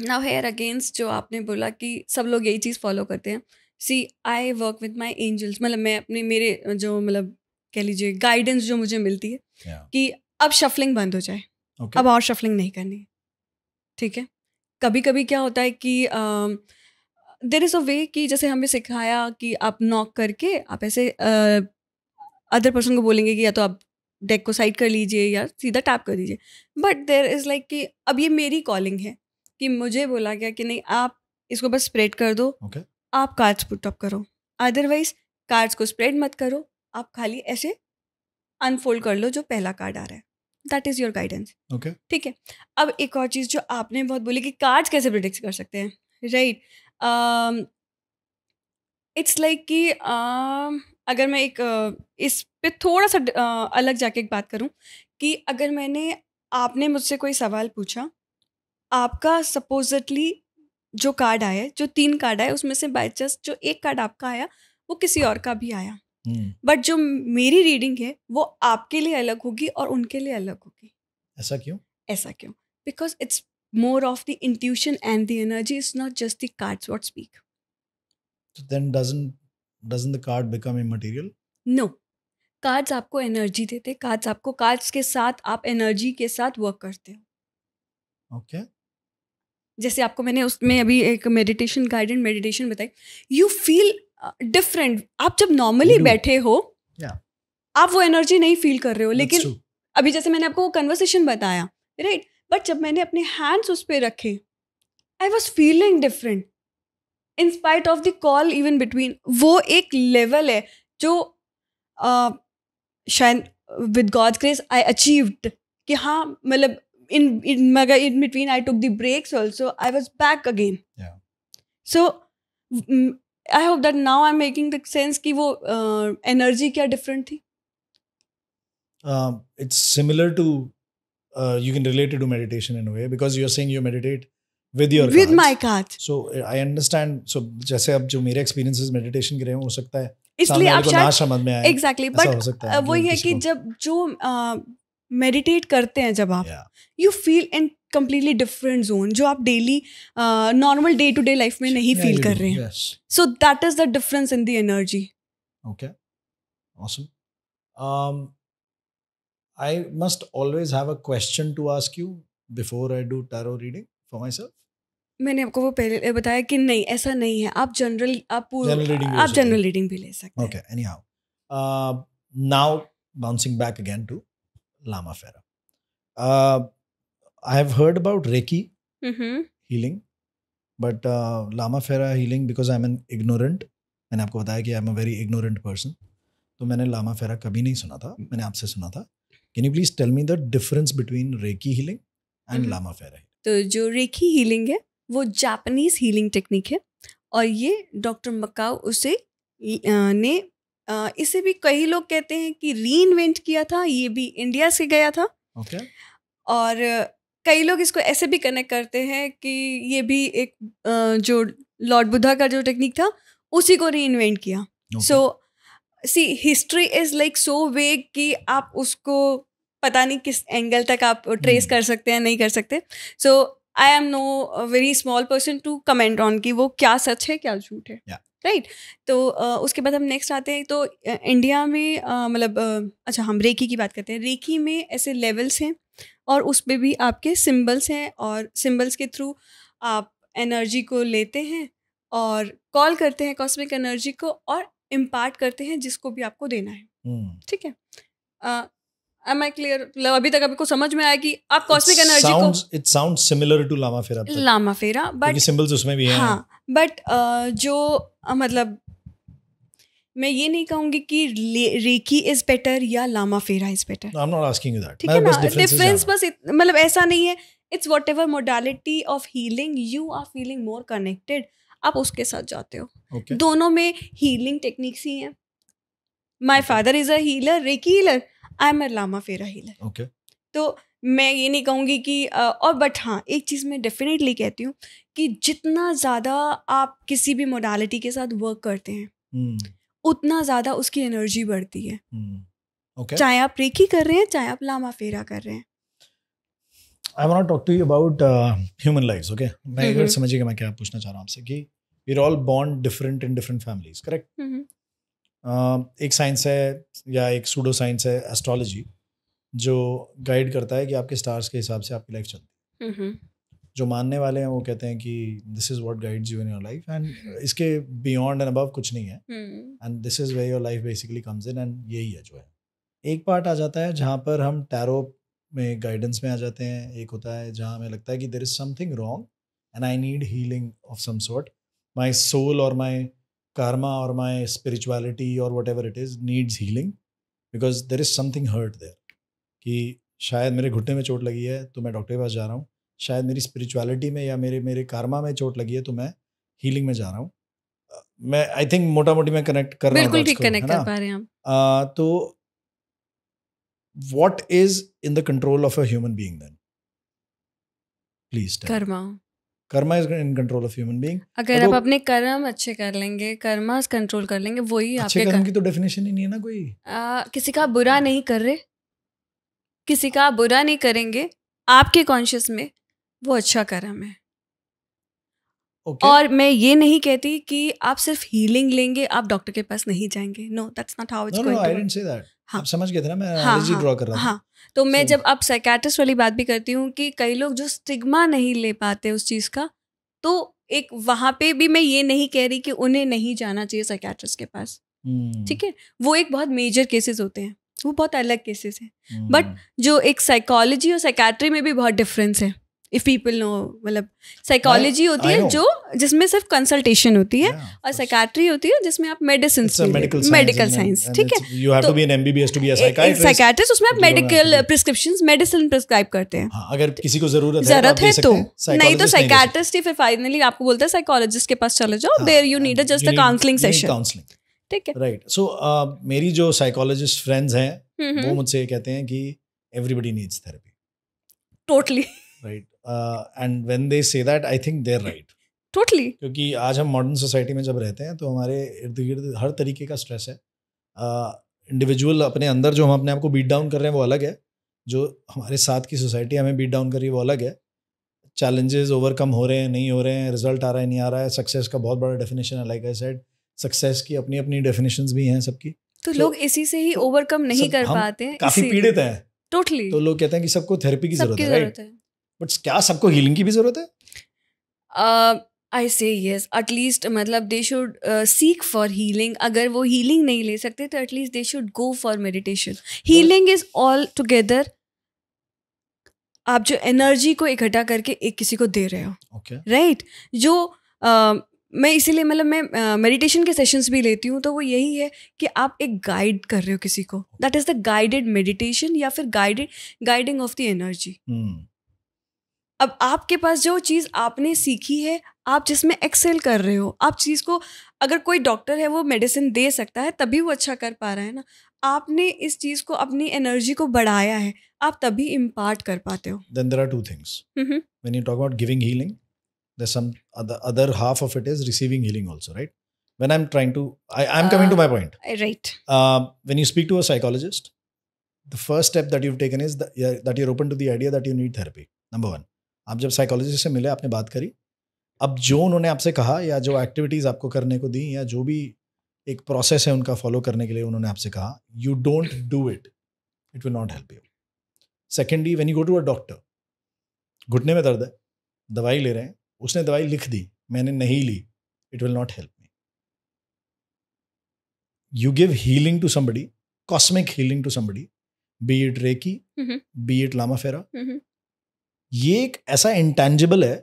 नाउ हेयर अगेंस्ट जो आपने बोला कि सब लोग यही चीज़ फॉलो करते हैं see I work with my angels मतलब मैं अपने मेरे जो मतलब कह लीजिए गाइडेंस जो मुझे मिलती है yeah. कि अब शफलिंग बंद हो जाए okay. अब और शफलिंग नहीं करनी ठीक है कभी कभी क्या होता है कि देर इज़ अ वे कि जैसे हमें सिखाया कि आप नॉक करके आप ऐसे अदर uh, पर्सन को बोलेंगे कि या तो आप डेक को साइड कर लीजिए या सीधा टैप कर दीजिए बट देर इज़ लाइक कि अब ये मेरी कॉलिंग है कि मुझे बोला गया कि नहीं आप इसको बस स्प्रेड कर दो okay. आप कार्ड्स पुटअप करो अदरवाइज कार्ड्स को स्प्रेड मत करो आप खाली ऐसे अनफोल्ड कर लो जो पहला कार्ड आ रहा है that is your guidance okay ठीक है अब एक और चीज़ जो आपने बहुत बोली कि कार्ड्स कैसे प्रिडिक्ट कर सकते हैं राइट इट्स लाइक कि um, अगर मैं एक इस पे थोड़ा सा अलग जाके एक बात करूं कि अगर मैंने आपने मुझसे कोई सवाल पूछा आपका सपोजिटली जो कार्ड आया जो तीन कार्ड आए उसमें से बाई चांस जो एक कार्ड आपका आया वो किसी और का भी आया बट हम्म। जो मेरी रीडिंग है वो आपके लिए अलग होगी और उनके लिए अलग होगी ऐसा क्यों ऐसा क्यों because it's more of the intuition and the energy is not just the cards what speak. So then doesn't doesn't the card become immaterial no cards आपको एनर्जी देते कार्ड्स आपको कार्ड्स के साथ आप एनर्जी के साथ वर्क करते हो ओके okay. जैसे आपको मैंने उसमें अभी एक मेडिटेशन गाइडेड मेडिटेशन बताई यू फील डिफरेंट आप जब नॉर्मली बैठे हो yeah. आप वो एनर्जी नहीं फील कर रहे हो लेकिन अभी जैसे मैंने आपको वो कन्वर्सेशन बताया राइट right? बट जब मैंने अपने हैंड्स उस पर रखे I was feeling different In spite of the call, even between, वो एक लेवल है जो शायद with God grace I achieved कि हाँ मतलब in in maga in between i took the breaks also i was back again yeah so i hope that now i'm making the sense ki wo energy kya different thi um, it's similar to uh, you can relate it to meditation in a way because you're saying you meditate with your with my card so I understand so जैसे अब जो मेरे एक्सपीरियंसेस मेडिटेशन के रहे हो सकता है इसलिए आप शायद समझ में आए एग्जैक्टली बट वही है कि जब जो मेडिटेट करते हैं जब आप you feel in completely different zone जो आप daily normal day to day life में नहीं फील yeah, कर रहे हैं so that is the difference in the energy okay awesome um must always have a question to ask you before I do tarot reading for for self मैंने आपको वो पहले बताया कि नहीं ऐसा नहीं है आप जनरल आप जनरल आप जनरल रीडिंग भी ले सकते हैं okay anyhow now bouncing back again to Lama Fera I have heard about reiki healing but Lama Fera healing because I am an ignorant मैंने आपको बताया कि I am a very ignorant person तो मैंने लामा फेरा कभी नहीं सुना था मैंने आपसे सुना था can you please tell me the difference between reiki healing and Lama Fera तो जो रेकी हीलिंग है वो जापानीज़ हीलिंग टेक्निक है और ये डॉक्टर मकाओ उसे ने इसे भी कई लोग कहते हैं कि री इन्वेंट किया था ये भी इंडिया से गया था okay. और कई लोग इसको ऐसे भी कनेक्ट करते हैं कि ये भी एक जो लॉर्ड बुद्धा का जो टेक्निक था उसी को री इन्वेंट किया so see history is like so vague कि आप उसको पता नहीं किस एंगल तक आप ट्रेस hmm. कर सकते हैं नहीं कर सकते so so, I am no very small person to comment on कि वो क्या सच है क्या झूठ है yeah. Right right. तो आ, उसके बाद हम नेक्स्ट आते हैं तो इंडिया में मतलब अच्छा हम रेकी की बात करते हैं रेकी में ऐसे लेवल्स हैं और उस पर भी आपके सिम्बल्स हैं और सिम्बल्स के थ्रू आप एनर्जी को लेते हैं और कॉल करते हैं कॉस्मिक एनर्जी को और इम्पार्ट करते हैं जिसको भी आपको देना है hmm. ठीक hmm. है am i clear मतलब अभी तक आपको समझ में आया कि आप कॉस्मिक एनर्जी को it sound similar to Lama Fera Lama फेरा बट सिंबल्स उसमें भी हैं हाँ बट uh, जो uh, मतलब मैं ये नहीं कहूंगी कि रेकी इज बेटर या Lama Fera is better I am not asking you that ठीक मतलब है ना डिफरेंस बस मतलब ऐसा नहीं है it's whatever modality of healing you are feeling more connected आप उसके साथ जाते हो okay. दोनों में हीलिंग टेक्निक्स ही हैं my father is a healer reiki healer I am Lama Fera healer okay तो मैं ये नहीं कहूँगी कि और बट हाँ एक चीज़ मैं डेफिनेटली कहती हूँ कि जितना ज़्यादा आप किसी भी मोडालिटी के साथ वर्क करते हैं hmm. उतना ज़्यादा उसकी एनर्जी बढ़ती है हम्म, okay. चाहे आप रेकी कर रहे हैं चाहे आप लामा फेरा कर रहे हैं I want talk to you about human life okay मैं अगर हम्म, समझिएगा मैं क्या पूछना चाह रहा हूँ आपसे कि वीर ऑल बॉन्ड different in different families correct एक साइंस है या एक सूडो साइंस है एस्ट्रोलॉजी जो गाइड करता है कि आपके स्टार्स के हिसाब से आपकी लाइफ चलती है जो मानने वाले हैं वो कहते हैं कि this is what guides you in your life and इसके बियॉन्ड एंड अबव कुछ नहीं है and this is way your life basically comes in and यही है जो है एक पार्ट आ जाता है जहाँ पर हम टैरो में गाइडेंस में आ जाते हैं एक होता है जहाँ हमें लगता है कि there is something wrong and I need healing of some sort my soul और my karma or my spirituality or whatever it is needs healing because there is something hurt there. कि शायद मेरे घुटने में चोट लगी है तो मैं डॉक्टर के पास जा रहा हूँ शायद मेरी स्पिरिचुअलिटी में या मेरे मेरे कारमा में चोट लगी है तो मैं हीलिंग में जा रहा हूँ मैं आई थिंक मोटा मोटी मैं कनेक्ट कर रहा हूँ तो what is in the control of a human being then please karma karma is in control of human being अगर आप अपने कर्म अच्छे कर लेंगे कर्मा कंट्रोल कर लेंगे वही आपके कर्म की तो डेफिनेशन ही नहीं है ना कोई आ, किसी का बुरा नहीं कर रहे किसी का बुरा नहीं करेंगे आपके कॉन्शियस में वो अच्छा कर्म है okay. और मैं ये नहीं कहती कि आप सिर्फ हीलिंग लेंगे आप डॉक्टर के पास नहीं जाएंगे no that's not how it's going to हाँ आप समझ गए थे ना मैं हाँ, हाँ, ड्रॉ कर रहा हाँ तो मैं जब आप साइकेट्रिस्ट वाली बात भी करती हूँ कि कई लोग जो स्टिग्मा नहीं ले पाते उस चीज़ का तो एक वहाँ पे भी मैं ये नहीं कह रही कि उन्हें नहीं जाना चाहिए साइकेट्रिस्ट के पास हम्म। ठीक है वो एक बहुत मेजर केसेस होते हैं वो बहुत अलग केसेस हैं बट हम्म। जो एक साइकोलॉजी और साइकेट्री में भी बहुत डिफरेंस है इफ पीपल नो मतलब साइकोलॉजी होती है जो जिसमें सिर्फ कंसल्टेशन होती है और साइकैट्री होती है जिसमें आप मेडिसिन मेडिकल साइंस ठीक है साइकाट्रिस्ट तो उसमें आप मेडिकल प्रिस्क्रिप्शन मेडिसिन प्रिस्क्राइब करते हैं हाँ, अगर किसी को जरूरत है जरूरत है तो नहीं तो साइकैट्रिस्ट ही फिर फाइनली आपको बोलता है साइकोलॉजिस्ट के पास चले जाओ there you need just a counselling session counselling ठीक है राइट सो uh, मेरी जो साइकोलॉजिस्ट फ्रेंड्स हैं हम्म, वो हम्म। मुझसे कहते हैं कि everybody needs therapy totally right and when they say that I think they're right totally क्योंकि आज हम मॉडर्न सोसाइटी में जब रहते हैं तो हमारे इर्द गिर्द हर तरीके का स्ट्रेस है इंडिविजुअल uh, अपने अंदर जो हम अपने आप को बीट डाउन कर रहे हैं वो अलग है जो हमारे साथ की सोसाइटी हमें बीट डाउन कर रही है वो अलग है चैलेंजेस ओवरकम हो रहे हैं नहीं हो रहे हैं रिजल्ट आ रहा है नहीं आ रहा है सक्सेस का बहुत बड़ा डेफिनेशन है लाइक आई सेड सक्सेस की अपनी अपनी डेफिनेशन भी हैं सबकी तो so, लोग इसी से ही ओवरकम तो नहीं कर पाते हैं काफी पीड़ित है टोटली totally. तो लोग कहते हैं कि सबको थेरेपी की जरूरत है बट क्या सबको हीलिंग की भी जरूरत है आई से येस एटलीस्ट मतलब they should seek for healing अगर वो हीलिंग नहीं ले सकते तो at least they should go for meditation healing is all together आप जो एनर्जी को इकट्ठा करके एक किसी को दे रहे हो राइट okay. right? जो uh, मैं इसीलिए मतलब मैं मेडिटेशन uh, के सेशंस भी लेती हूँ तो वो यही है कि आप एक गाइड कर रहे हो किसी को that is the guided meditation या फिर guided guiding of the energy अब आपके पास जो चीज आपने सीखी है आप जिसमें एक्सेल कर रहे हो आप चीज को अगर कोई डॉक्टर है वो मेडिसिन दे सकता है तभी वो अच्छा कर पा रहा है ना आपने इस चीज को अपनी एनर्जी को बढ़ाया है आप तभी इम्पार्ट कर पाते हो then there are two things when you talk about giving healing there some other half of it is receiving healing also right when I am trying to I am coming to my point right when you speak to a the first step that you taken is that you open to the idea that you need therapy number 1 आप जब साइकोलॉजिस्ट से मिले आपने बात करी अब जो उन्होंने आपसे कहा या जो एक्टिविटीज़ आपको करने को दी या जो भी एक प्रोसेस है उनका फॉलो करने के लिए उन्होंने आपसे कहा you don't do it it will not help you secondly when you go to a doctor घुटने में दर्द है दवाई ले रहे हैं उसने दवाई लिख दी मैंने नहीं ली it will not help me you give healing to somebody cosmic healing to somebody be it reiki be it Lama Fera ये एक ऐसा इंटेंजिबल है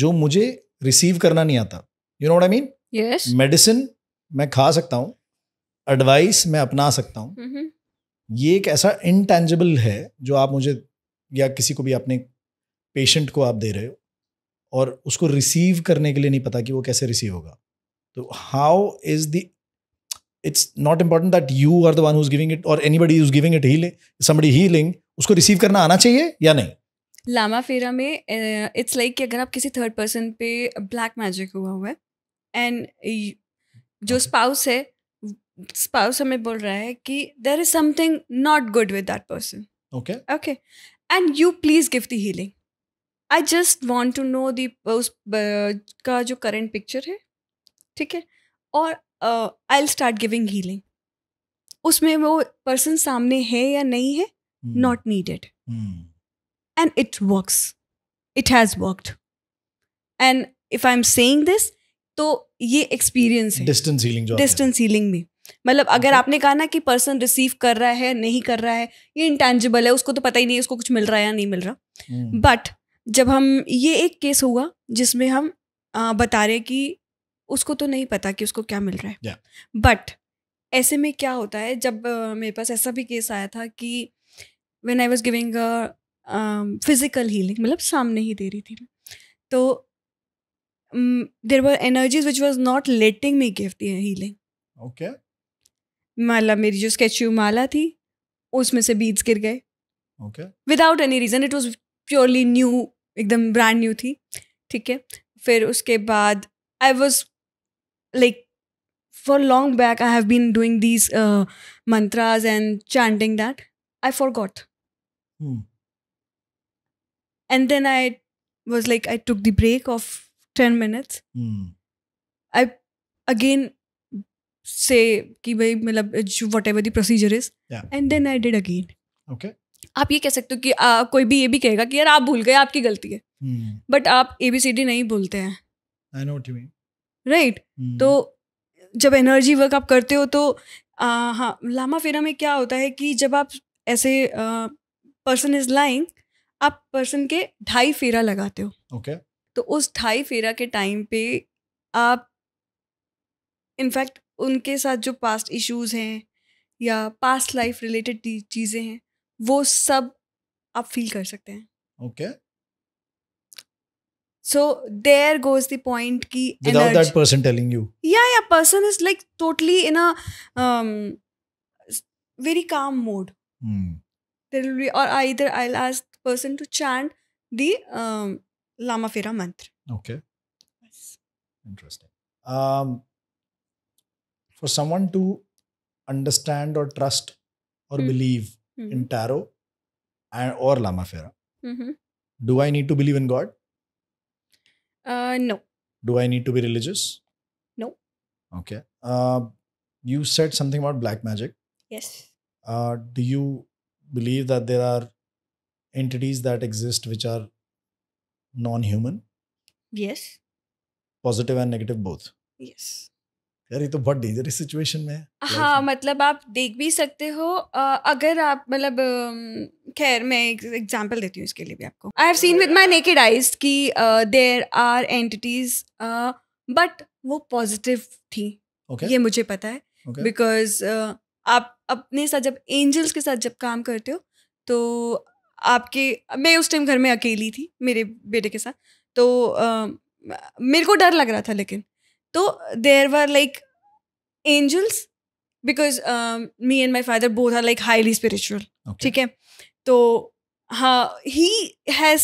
जो मुझे रिसीव करना नहीं आता you know I mean medicine मैं खा सकता हूँ एडवाइस मैं अपना सकता हूँ mm-hmm. ये एक ऐसा इंटेंजिबल है जो आप मुझे या किसी को भी अपने पेशेंट को आप दे रहे हो और उसको रिसीव करने के लिए नहीं पता कि वो कैसे रिसीव होगा तो how is the it's not important that you are the one who is giving it और anybody is giving it healing somebody healing उसको रिसीव करना आना चाहिए या नहीं लामा फेरा में इट्स लाइक like कि अगर आप किसी थर्ड पर्सन पे ब्लैक मैजिक हुआ हुआ है एंड जो स्पाउस है स्पाउस हमें बोल रहा है कि there is something not good with that person okay okay and you please give the healing I just want to know दस का जो करेंट पिक्चर है ठीक है और आई स्टार्ट गिविंग हीलिंग उसमें वो पर्सन सामने है या नहीं है not hmm. Needed and it works it has worked and if I am saying this तो ये एक्सपीरियंस है डिस्टेंस हीलिंग जो डिस्टेंस हीलिंग में मतलब अगर okay. आपने कहा ना कि पर्सन रिसीव कर रहा है नहीं कर रहा है ये इंटेंजिबल है उसको तो पता ही नहीं उसको कुछ मिल रहा है या नहीं मिल रहा बट हम्म। hmm. जब हम ये एक केस हुआ जिसमें हम आ, बता रहे कि उसको तो नहीं पता कि उसको क्या मिल रहा है बट yeah. ऐसे में क्या होता है जब मेरे पास ऐसा भी केस आया था कि when I was giving physical healing मतलब सामने ही दे रही थी तो there were energies which was not letting me give the healing okay माला मेरी जो स्केचू माला थी उसमें से बीड्स गिर गए okay without any reason it was purely new एकदम ब्रांड न्यू थी ठीक है फिर उसके बाद I was like for long back I have been doing these mantras and chanting that I forgot and then i was like i took the break of 10 minutes mm. i again say कि भाई मतलब whatever the procedure is and then I did again okay आप ये कह सकते हो कि आ, कोई भी ये भी कहेगा कि यार आप भूल गए आपकी गलती है बट hmm. आप ए बी सी डी नहीं भूलते हैं I know you mean right तो जब एनर्जी वर्क आप करते हो तो हाँ लामा फेरा में क्या होता है कि जब आप ऐसे पर्सन इज लाइंग आप पर्सन के ढाई फेरा लगाते हो ओके okay. तो उस ढाई फेरा के टाइम पे आप इनफैक्ट उनके साथ जो पास्ट इश्यूज हैं या पास्ट लाइफ रिलेटेड चीज़ें हैं वो सब आप फील कर सकते हैं okay so there goes the point की without that person telling you या या person is like totally in a very calm mode there will be और आई इधर I ask person to chant the um, Lama Fera mantra. Okay. Yes. Interesting. Um, for someone to understand or trust or mm. believe mm. in tarot and or Lama Fera, mm-hmm. do I need to believe in God? Uh, no. Do I need to be religious? No. Okay. Uh, you said something about black magic. Yes. Uh, do you believe that there are entities that exist which are non-human yes Positive and negative both? Yes. यार ये तो बहुत डेंजरस सिचुएशन में है हाँ मतलब आप देख भी सकते हो अगर आप मतलब खैर मैं एक एग्जांपल देती हूँ इसके लिए भी आपको I have seen with my naked eyes कि देर आर एंटिटीज बट वो पॉजिटिव थी okay. ये मुझे पता है बिकॉज okay. uh, आप अपने साथ जब एंजल्स के साथ जब काम करते हो तो आपके मैं उस टाइम घर में अकेली थी मेरे बेटे के साथ तो आ, मेरे को डर लग रहा था लेकिन तो there were like angels because me and my father both are like highly spiritual ठीक है तो हाँ ही हैज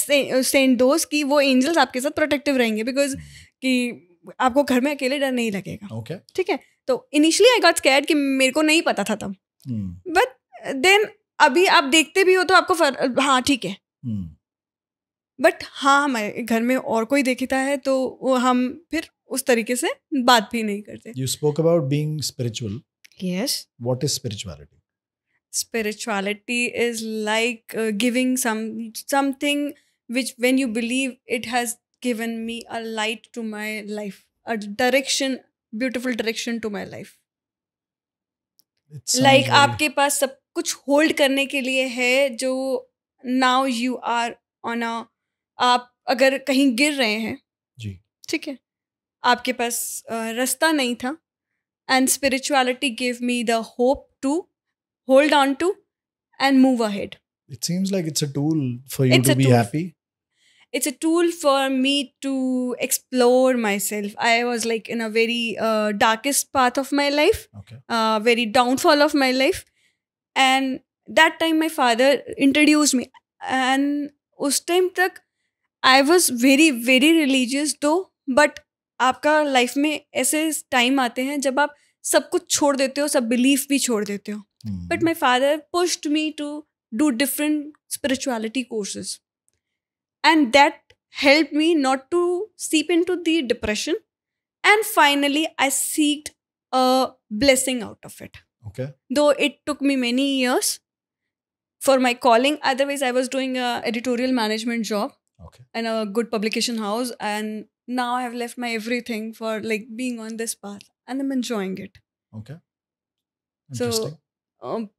सेंट दोज कि वो एंजल्स आपके साथ प्रोटेक्टिव रहेंगे बिकॉज hmm. कि आपको घर में अकेले डर नहीं लगेगा ठीक okay. ठीक है तो इनिशियली आई गॉट स्कैड कि मेरे को नहीं पता था तब बट hmm. देन अभी आप देखते भी हो तो आपको फर... हाँ ठीक है हम्म। बट हाँ हमारे घर में और कोई देखता है तो वो हम फिर उस तरीके से बात भी नहीं करते you spoke about being spiritual yes what is spirituality spirituality is like giving some something which when you believe it has given me a light to my life a direction beautiful direction to my life like आपके पास सब कुछ होल्ड करने के लिए है जो now you are on a आप अगर कहीं गिर रहे हैं ठीक है आपके पास रास्ता नहीं था and spirituality give me the hope to hold on to and move ahead it seems like it's a tool for you to be happy it's a tool for me to explore myself I was like in a very darkest path of my life very downfall of my life and that time my father introduce me and उस टाइम तक I was very very religious दो बट आपका लाइफ में ऐसे टाइम आते हैं जब आप सब कुछ छोड़ देते हो सब बिलीफ भी छोड़ देते हो but my father pushed me to do different spirituality courses and that helped me not to seep into the depression. And finally, I seeked a blessing out of it. Okay. Though it took me many years for my calling. Otherwise, I was doing a editorial management job. Okay. in a good publication house. And now I have left my everything for like being on this path and I'm enjoying it. Okay. So um,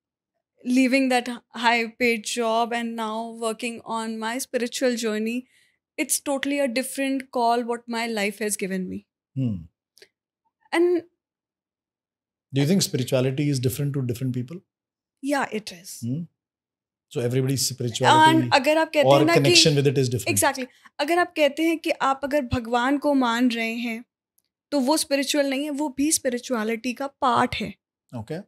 leaving that high paid job and now working on my spiritual journey, it's totally a different call what my life has given me. Hmm. And Do you think spirituality is different to different people? Yeah, it is. Hmm? So everybody's spirituality And अगर आप कहते हैं connection with it is different. Exactly. अगर आप कहते हैं कि आप अगर भगवान को मान रहे हैं तो वो स्पिरिचुअल नहीं है वो भी स्पिरिचुअलिटी का पार्ट है okay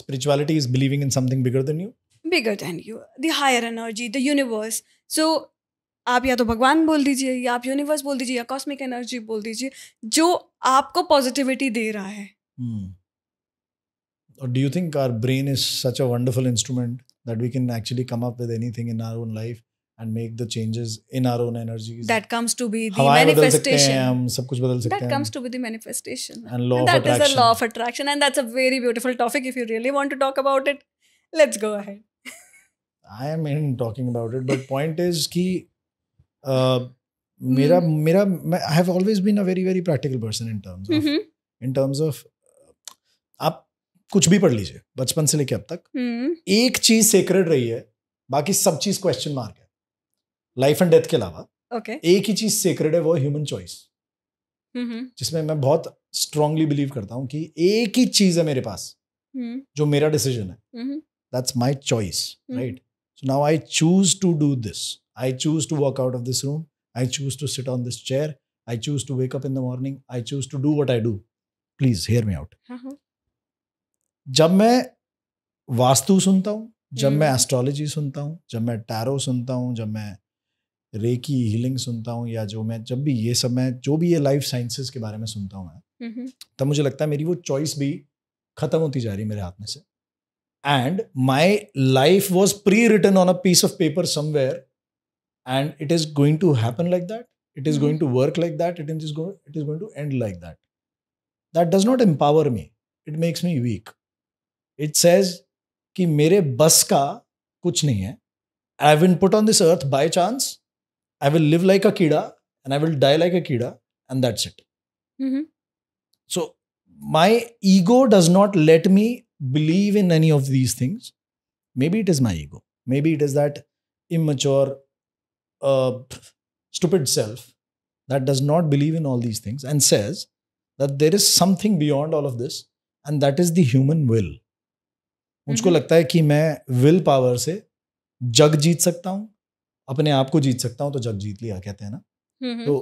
spirituality is believing in something bigger than you bigger than you the higher energy the universe so आप या तो भगवान बोल दीजिए या आप यूनिवर्स बोल दीजिए या कॉस्मिक एनर्जी बोल दीजिए जो आपको पॉजिटिविटी दे रहा है Hmm. Or do you think our brain is such a wonderful instrument that we can actually come up with anything in our own life and make the changes in our own energies? That comes to be the manifestation. That comes to be the manifestation. And law and that of attraction. That is the law of attraction. And that's a very beautiful topic. If you really want to talk about it, let's go ahead. I am in talking about it, but point is ki uh, hmm. mera, mera, I have always been a very very practical person in terms of mm -hmm. in terms of आप कुछ भी पढ़ लीजिए बचपन से लेके अब तक hmm. एक चीज सेक्रेड रही है बाकी सब चीज क्वेश्चन मार्क है लाइफ एंड डेथ के अलावा okay. एक ही चीज सेक्रेड है वो ह्यूमन हम्म। चॉइस जिसमें मैं बहुत स्ट्रांगली बिलीव करता हूँ कि एक ही चीज है मेरे पास hmm. जो मेरा डिसीजन है that's my choice right so now I choose to do this I choose to walk out of this room I choose to sit on this chair I choose to wake up in the morning I choose to do what I do please hear me out जब मैं वास्तु सुनता हूँ जब मैं एस्ट्रोलॉजी हम्म। सुनता हूँ जब मैं टैरो सुनता हूँ जब मैं रेकी हीलिंग सुनता हूँ या जो मैं जब भी ये सब मैं जो भी ये लाइफ साइंसेस के बारे में सुनता हूँ मैं हम्म। तब मुझे लगता है मेरी वो चॉइस भी खत्म होती जा रही है मेरे हाथ में से and my life was pre written on a piece of paper somewhere and it is going to happen like that it is going mm. to work like that it is going it is going to end like that that does not empower me it makes me weak It says कि मेरे बस kuch कुछ नहीं है I will put on this earth by chance I will live like a कीड़ा and I will die like a कीड़ा and that's it so my ego does not let me believe in any of these things maybe it is my ego maybe it is that immature uh, stupid self that does not believe in all these things and says that there is something beyond all of this and that is the human will मुझको लगता है कि मैं विल पावर से जग जीत सकता हूँ अपने आप को जीत सकता हूँ तो जग जीत लिया कहते हैं ना तो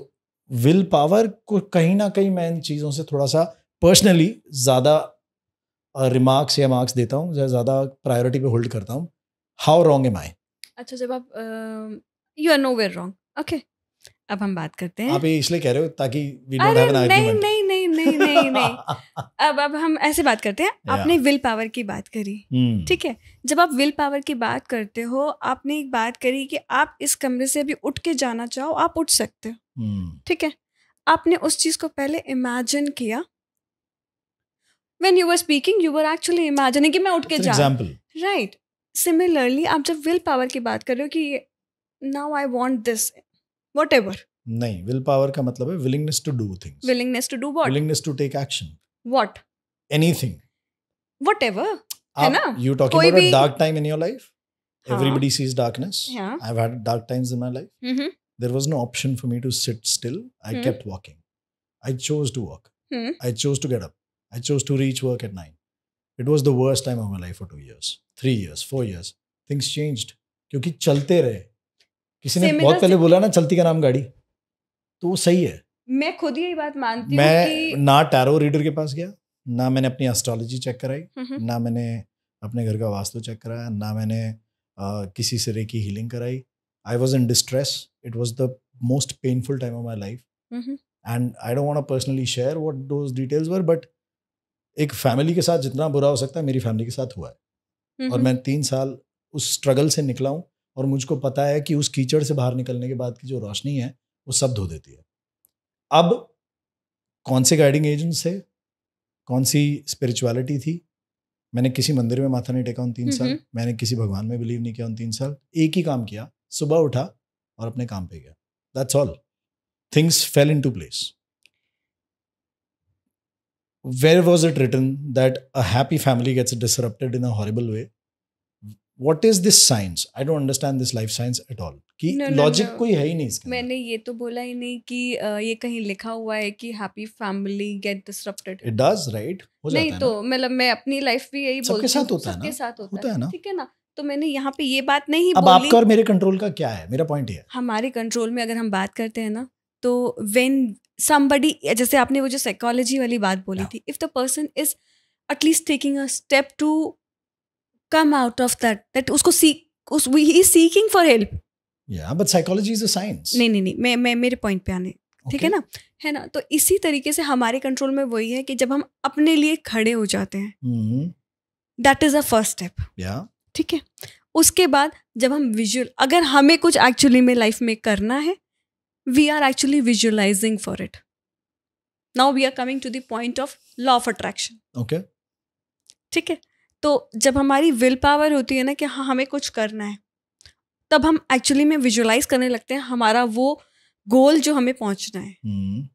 विल पावर को कहीं ना कहीं मैं इन चीज़ों से थोड़ा सा पर्सनली ज़्यादा रिमार्क्स या मार्क्स देता हूँ ज़्यादा प्रायोरिटी पे होल्ड करता हूँ हाउ रॉन्ग एम आई अच्छा जब आप you are nowhere wrong okay अब हम बात करते हैं आप ये इसलिए कह रहे हो ताकि we don't have an argument नहीं नहीं नहीं नहीं नहीं अब अब हम ऐसे बात करते हैं आपने विल पावर की बात करी hmm. ठीक है जब आप विल पावर की बात करते हो आपने एक बात करी कि आप इस कमरे से अभी उठ के जाना चाहो आप उठ सकते हो hmm. ठीक है आपने उस चीज को पहले इमेजिन किया when you are speaking you are actually imagine कि मैं उठ के जाऊँ राइट सिमिलरली आप जब विल पावर की बात कर रहे हो कि now I want this whatever नहीं विल पावर का मतलब है willingness to do things willingness to do what willingness to take action what anything whatever है ना you talking about dark time in your life everybody sees darkness I have had dark times in my life there was no option for me to sit still I kept walking I chose to walk I chose to get up I chose to reach work at nine it was the worst time of my life for two years three years four years things changed क्योंकि चलते रहे किसी ने बहुत पहले बोला ना चलती का नाम गाड़ी तो वो सही है मैं खुद यही बात मानती हूँ मैं कि... ना टैरो रीडर के पास गया ना मैंने अपनी एस्ट्रोलॉजी चेक कराई ना मैंने अपने घर का वास्तु चेक कराया ना मैंने आ, किसी से रेकी हीलिंग कराई I was in distress it was the most painful time of my life and I don't want personally share what those details were but एक फैमिली के साथ जितना बुरा हो सकता है मेरी फैमिली के साथ हुआ है और मैं तीन साल उस स्ट्रगल से निकला हूँ और मुझको पता है कि उस कीचड़ से बाहर निकलने के बाद की जो रोशनी है वो सब धो देती है अब कौन से गाइडिंग एजेंट थे कौन सी स्पिरिचुअलिटी थी मैंने किसी मंदिर में माथा नहीं टेका उन तीन साल मैंने किसी भगवान में बिलीव नहीं किया उन तीन साल एक ही काम किया सुबह उठा और अपने काम पे गया that's all things fell into place where was it written that a happy family gets disrupted in a horrible way what is this science I don't understand this life science at all कि लॉजिक no, no, no. कोई है ही नहीं इसका मैंने ये तो बोला ही नहीं कि ये कहीं लिखा हुआ है कि happy family get disrupted it does right हो जाता नहीं तो मतलब मैं अपनी लाइफ भी यही बोलती हूं सबके साथ होता है सबके साथ होता है ठीक है ना तो मैंने यहाँ पे ये बात नहीं अब बोली आपका और मेरे कंट्रोल का क्या है मेरा पॉइंट ये हमारे कंट्रोल में अगर हम बात करते हैं ना तो व्हेन समबडी जैसे आपने वो जो साइकोलॉजी वाली बात बोली थी if the person is at least taking a step to come out of that that उसको सीख उस वी ही सीकिंग फॉर हेल्प या but psychology is a science नहीं नहीं नहीं मैं मैं मेरे पॉइंट पे आने okay. ठीक है ना है ना तो इसी तरीके से हमारे कंट्रोल में वही है कि जब हम अपने लिए खड़े हो जाते हैं that is a first step ठीक है उसके बाद जब हम विजुअल अगर हमें कुछ एक्चुअली में लाइफ में करना है we are actually visualising for it now we are coming to the point of law of attraction okay ठीक है तो जब हमारी विल पावर होती है ना कि हाँ हमें कुछ करना है तब हम एक्चुअली में विजुअलाइज करने लगते हैं हमारा वो गोल जो हमें पहुंचना है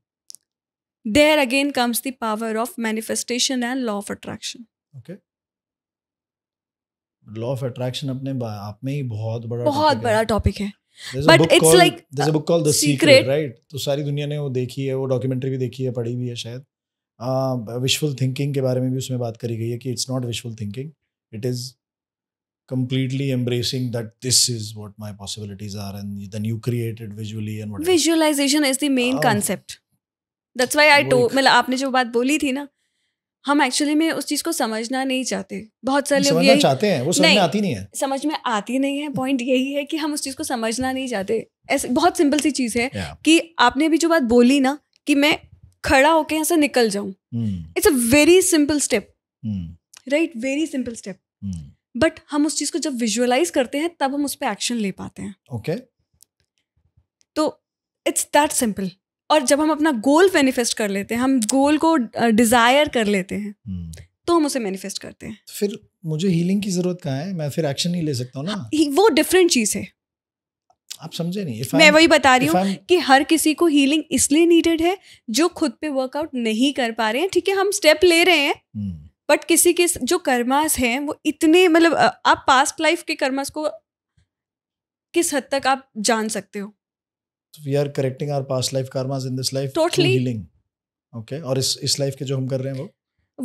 there again comes the power of manifestation and law of attraction okay law of attraction अपने आप में ही बहुत बड़ा बहुत बड़ा टॉपिक है बट इट्स लाइक तो सारी दुनिया ने वो देखी है वो डॉक्यूमेंट्री भी देखी है पढ़ी भी है शायद विशफुल uh, थिंकिंग के बारे में भी उसमें बात करी गई है कि it's not wishful thinking it is completely embracing that this is what my possibilities are and then you create it visually and whatever. visualization is the main uh, concept that's why i told मतलब आपने जो बात बोली थी ना हम एक्चुअली में उस चीज को समझना नहीं चाहते बहुत सारे लोग यही चाहते हैं वो समझ में आती नहीं है समझ में आती नहीं है पॉइंट यही है कि हम उस चीज को समझना नहीं चाहते ऐसे बहुत सिंपल सी चीज है yeah. कि आपने अभी जो बात बोली ना कि मैं खड़ा होके यहाँ से निकल जाऊं it's a very simple step right very simple step but हम उस चीज को जब विजुअलाइज करते हैं तब हम उस पर एक्शन ले पाते हैं ओके तो इट्स दैट सिंपल और जब हम अपना गोल मैनिफेस्ट कर लेते हैं हम गोल को डिजायर कर लेते हैं hmm. तो हम उसे मैनिफेस्ट करते हैं तो फिर मुझे हीलिंग की जरूरत कहाँ है मैं फिर एक्शन नहीं ले सकता हूँ ना हाँ, वो डिफरेंट चीज है आप समझे नहीं मैं वही बता रही हूँ कि हर किसी को हीलिंग इसलिए नीडेड है जो खुद पे वर्कआउट नहीं कर पा रहे हैं ठीक है हम स्टेप ले रहे हैं hmm. बट किसी के जो कर्मास हैं वो इतने मतलब आप पास्ट लाइफ के कर्मास को किस हद तक आप जान सकते हो we are correcting our past life karmas in this life totally healing okay और इस इस लाइफ के जो हम कर रहे हैं वो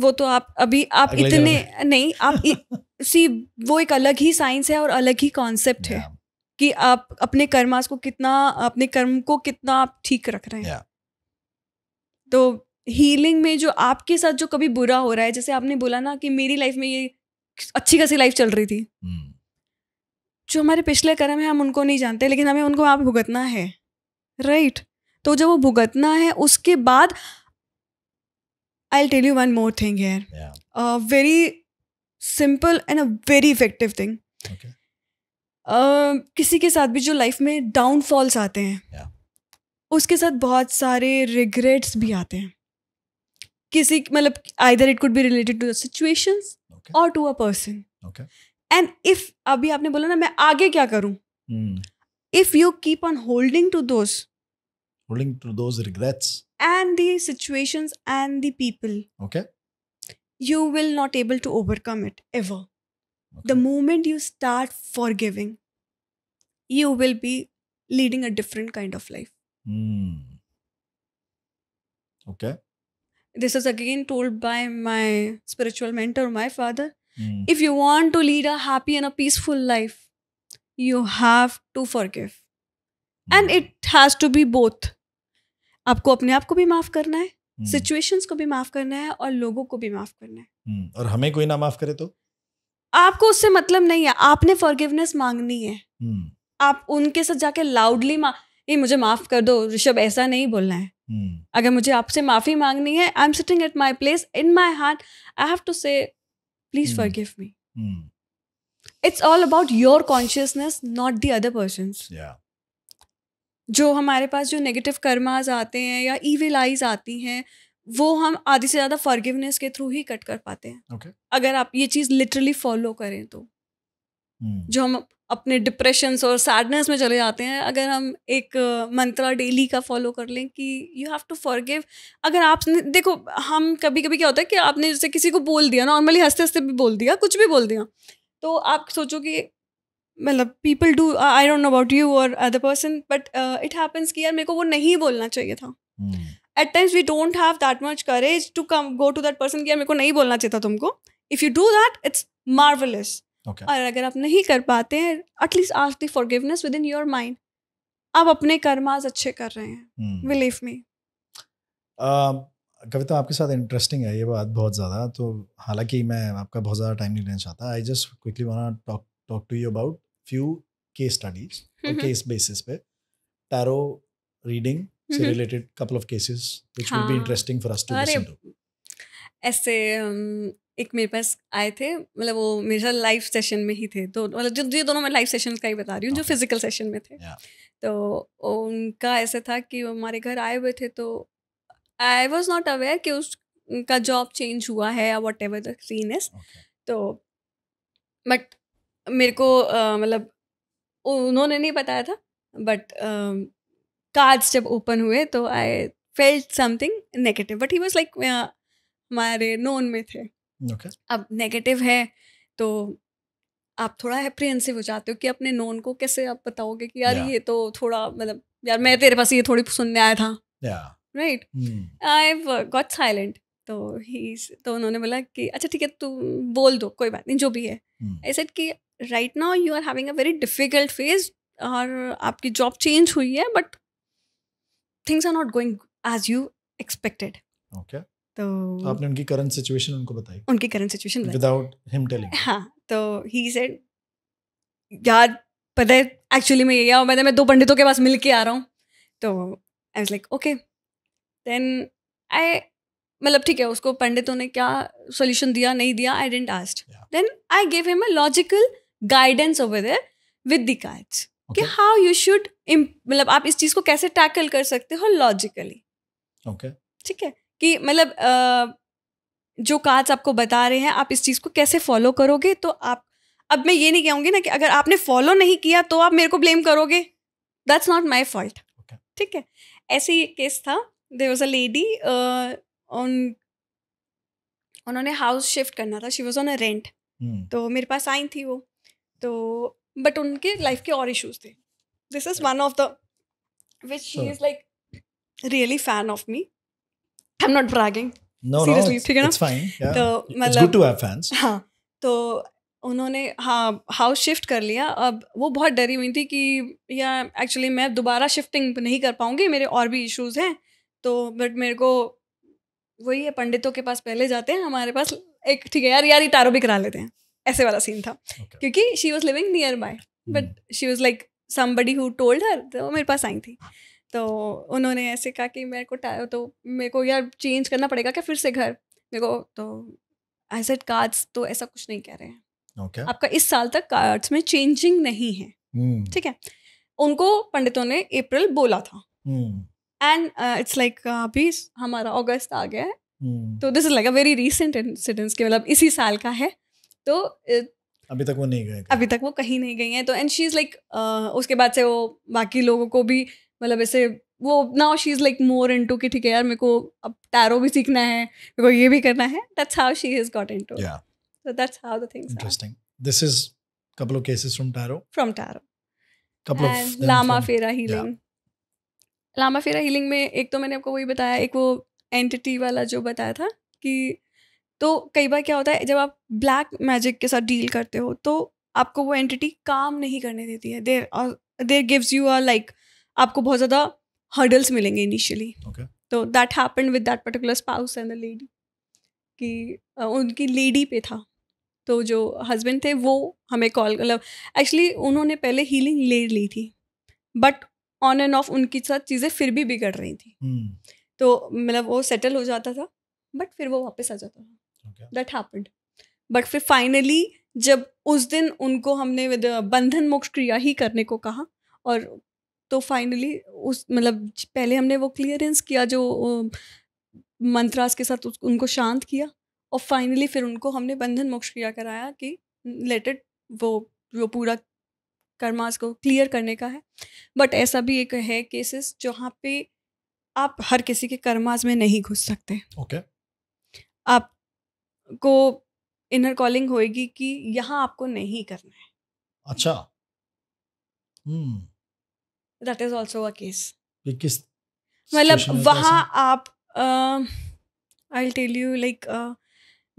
वो तो आप अभी आप इतने नहीं आप सी वो एक अलग ही साइंस है और अलग ही कॉन्सेप्ट है कि आप अपने कर्मास को कितना अपने कर्म को कितना आप ठीक रख रहे हैं तो हीलिंग में जो आपके साथ जो कभी बुरा हो रहा है जैसे आपने बोला ना कि मेरी लाइफ में ये अच्छी खासी लाइफ चल रही थी hmm. जो हमारे पिछले कर्म है हम उनको नहीं जानते लेकिन हमें उनको वहाँ भुगतना है राइट right? तो जब वो भुगतना है उसके बाद I tell you one more thing here very simple and a very effective thing किसी के साथ भी जो लाइफ में डाउनफॉल्स आते हैं yeah. उसके साथ बहुत सारे रिग्रेट्स भी आते हैं किसी मतलब either it could be related to situation और to a person and if अभी आपने बोला ना मैं आगे क्या करूं if you keep on holding to those holding to those regrets and the situations and the people okay you will not able to overcome it ever okay. the moment you start forgiving you will be leading a different kind of life mm. okay this is again told by my spiritual mentor my father if you you to lead a happy and a peaceful life you have to to forgive. And it has to be both आपको अपने आप को भी माफ करना है सिचुएशंस hmm. को भी माफ करना है और लोगों को भी माफ करना है hmm. और हमें कोई ना माफ करे तो आपको उससे मतलब नहीं है आपने फॉरगिवनेस मांगनी है hmm. आप उनके साथ जाके लाउडली मांग ये मुझे माफ कर दो ऋषभ ऐसा नहीं बोलना है hmm. अगर मुझे आपसे माफी मांगनी है I am sitting at my place in my heart I have to say please forgive me it's all about your consciousness not the other person जो हमारे पास जो नेगेटिव कर्माज आते हैं या ईविल आईज आती हैं वो हम आधी से ज़्यादा फॉरगिवनेस के थ्रू ही कट कर पाते हैं okay. अगर आप ये चीज़ लिटरली फॉलो करें तो hmm. जो हम अपने डिप्रेशंस और सैडनेस में चले जाते हैं अगर हम एक मंत्रा डेली का फॉलो कर लें कि यू हैव टू फॉरगिव अगर आपने देखो हम कभी कभी क्या होता है कि आपने जैसे किसी को बोल दिया नॉर्मली हंसते हंसते भी बोल दिया कुछ भी बोल दिया तो आप सोचो कि मतलब people do I don't know about you और other person but it happens कि यार मेरे को वो नहीं बोलना चाहिए था at times we don't have that much courage to come go to that person कि यार मेरे को नहीं बोलना चाहिए था तुमको if you do that it's marvellous okay. और अगर आप नहीं कर पाते हैं at least ask the forgiveness within your mind आप अपने कर्माज अच्छे कर रहे हैं believe hmm. Me um, Kavita आपके साथ इंटरेस्टिंग है ये बात बहुत ज़्यादा तो हालांकि मैं आपका बहुत ज़्यादा टाइम नहीं लेना चाहता I just quickly wanna talk talk to you about few case studies case basis पे टैरो रीडिंग से related couple of cases which will be interesting for us to listen to ऐसे um, एक मेरे पास आए थे मतलब वो मेरे साथ लाइव सेशन में ही थे तो मतलब जो ये दोनों मैं लाइव सेशन का ही बता रही हूँ जो फिजिकल सेशन में थे तो उनका ऐसा था कि वो हमारे घर आए हुए थे तो आई वॉज नॉट अवेयर कि उसका जॉब चेंज हुआ है या वट एवर दिन सीन इज तो बट मेरे को मतलब उन्होंने नहीं बताया था बट कार्ड्स जब ओपन हुए तो I felt something negative but he was like हमारे नोन में थे okay. अब नेगेटिव है तो आप थोड़ा एप्रीहेंसिव हो जाते हो कि अपने नॉन को कैसे आप बताओगे कि यार yeah. ये तो थोड़ा मतलब यार मैं तेरे पास ये थोड़ी सुनने आया था राइट आई गॉट साइलेंट तो ही तो उन्होंने बोला कि अच्छा ठीक है तू बोल दो कोई बात नहीं जो भी है आई हम्म। सेड कि right now you are having a very difficult phase और आपकी जॉब चेंज हुई है but things are not going as you expected okay तो आपने उनकी करंट सिचुएशन उनको बताई उनकी current situation without him telling हाँ तो ही सेड यार पता है एक्चुअली मैं ये मैंने मैं दो पंडितों के पास मिल के आ रहा हूँ तो I was like okay then I मतलब ठीक है उसको पंडितों ने क्या सोल्यूशन दिया नहीं दिया I didn't asked then I give him a logical guidance over there with the cards कि हाउ यू शुड मतलब आप इस चीज को कैसे टैकल कर सकते हो लॉजिकली ओके ठीक है कि मतलब जो कार्ड्स आपको बता रहे हैं आप इस चीज़ को कैसे फॉलो करोगे तो आप अब मैं ये नहीं कहूँगी ना कि अगर आपने फॉलो नहीं किया तो आप मेरे को ब्लेम करोगे दैट्स नॉट माई फॉल्ट ठीक है ऐसे ही केस था there was a lady on उन्होंने हाउस शिफ्ट करना था she was on a rent तो मेरे पास आई थी वो तो बट उनके लाइफ के और इश्यूज थे this is one of the which she is like really fan of me I am not bragging seriously ठीक है ना फाइन तो मतलब टू हैव फैंस हां तो उन्होंने हाँ हाउस शिफ्ट कर लिया अब वो बहुत डरी हुई थी कि या एक्चुअली मैं दोबारा शिफ्टिंग नहीं कर पाऊँगी मेरे और भी इश्यूज हैं तो बट मेरे को वही है पंडितों के पास पहले जाते हैं हमारे पास एक ठीक है यार यार ये टारो भी करा लेते हैं ऐसे वाला सीन था okay. क्योंकि she was living near by but she was like buddy who told her तो मेरे पास आई थी तो उन्होंने ऐसे कहा कि मेरे को तो मेरे को यार चेंज करना पड़ेगा क्या फिर से घर मेरे को तो एज एट कार्ड्स तो ऐसा कुछ नहीं कह रहे हैं okay. आपका इस साल तक कार्ड्स में चेंजिंग नहीं है हम्म। ठीक hmm. है उनको पंडितों ने अप्रैल बोला था एंड इट्स लाइक अभी हमारा अगस्त आ गया है hmm. तो this is like a very recent incidence के मतलब इसी साल का है तो uh, अभी तक वो नहीं गए अभी तक वो कहीं नहीं गई हैं तो एंड शी इज़ लाइक उसके बाद से वो बाकी लोगों को भी मतलब ऐसे वो now she is like more into कि ठीक है यार मेरे को अब टैरो भी सीखना है मेरे को ये भी करना है that's how she is got into so that's how the things interesting this is couple of cases from tarot from tarot couple of Lama Fera healing Lama Fera healing में एक तो मैंने आपको वही बताया एक वो एंटिटी वाला जो बताया था कि तो कई बार क्या होता है जब आप ब्लैक मैजिक के साथ डील करते हो तो आपको वो एंटिटी काम नहीं करने देती है there there gives you are like आपको बहुत ज़्यादा हर्डल्स मिलेंगे इनिशियली तो that happen with that particular spouse and the lady कि उनकी लेडी पे था तो जो हस्बैंड थे वो हमें कॉल मतलब एक्चुअली उन्होंने पहले हीलिंग ले ली थी बट ऑन एंड ऑफ उनके साथ चीज़ें फिर भी बिगड़ रही थी hmm. तो मतलब वो सेटल हो जाता था बट फिर वो वापस आ जाता था दैट हैपेंड बट फिर फाइनली जब उस दिन उनको हमने विद बंधन मोक्ष क्रिया ही करने को कहा और तो फाइनली उस मतलब पहले हमने वो क्लियरेंस किया जो मंत्रास के साथ उनको शांत किया और फाइनली फिर उनको हमने बंधन मोक्ष क्रिया कराया कि लेट इट वो वो पूरा कर्मास को क्लियर करने का है बट ऐसा भी एक है केसेस जहाँ पे आप हर किसी के कर्मास में नहीं घुस सकते ओके okay. को इनर कॉलिंग होएगी कि यहाँ आपको नहीं करना है अच्छा hmm hmm. That is also a case मतलब वहाँ आप आई टेल यू लाइक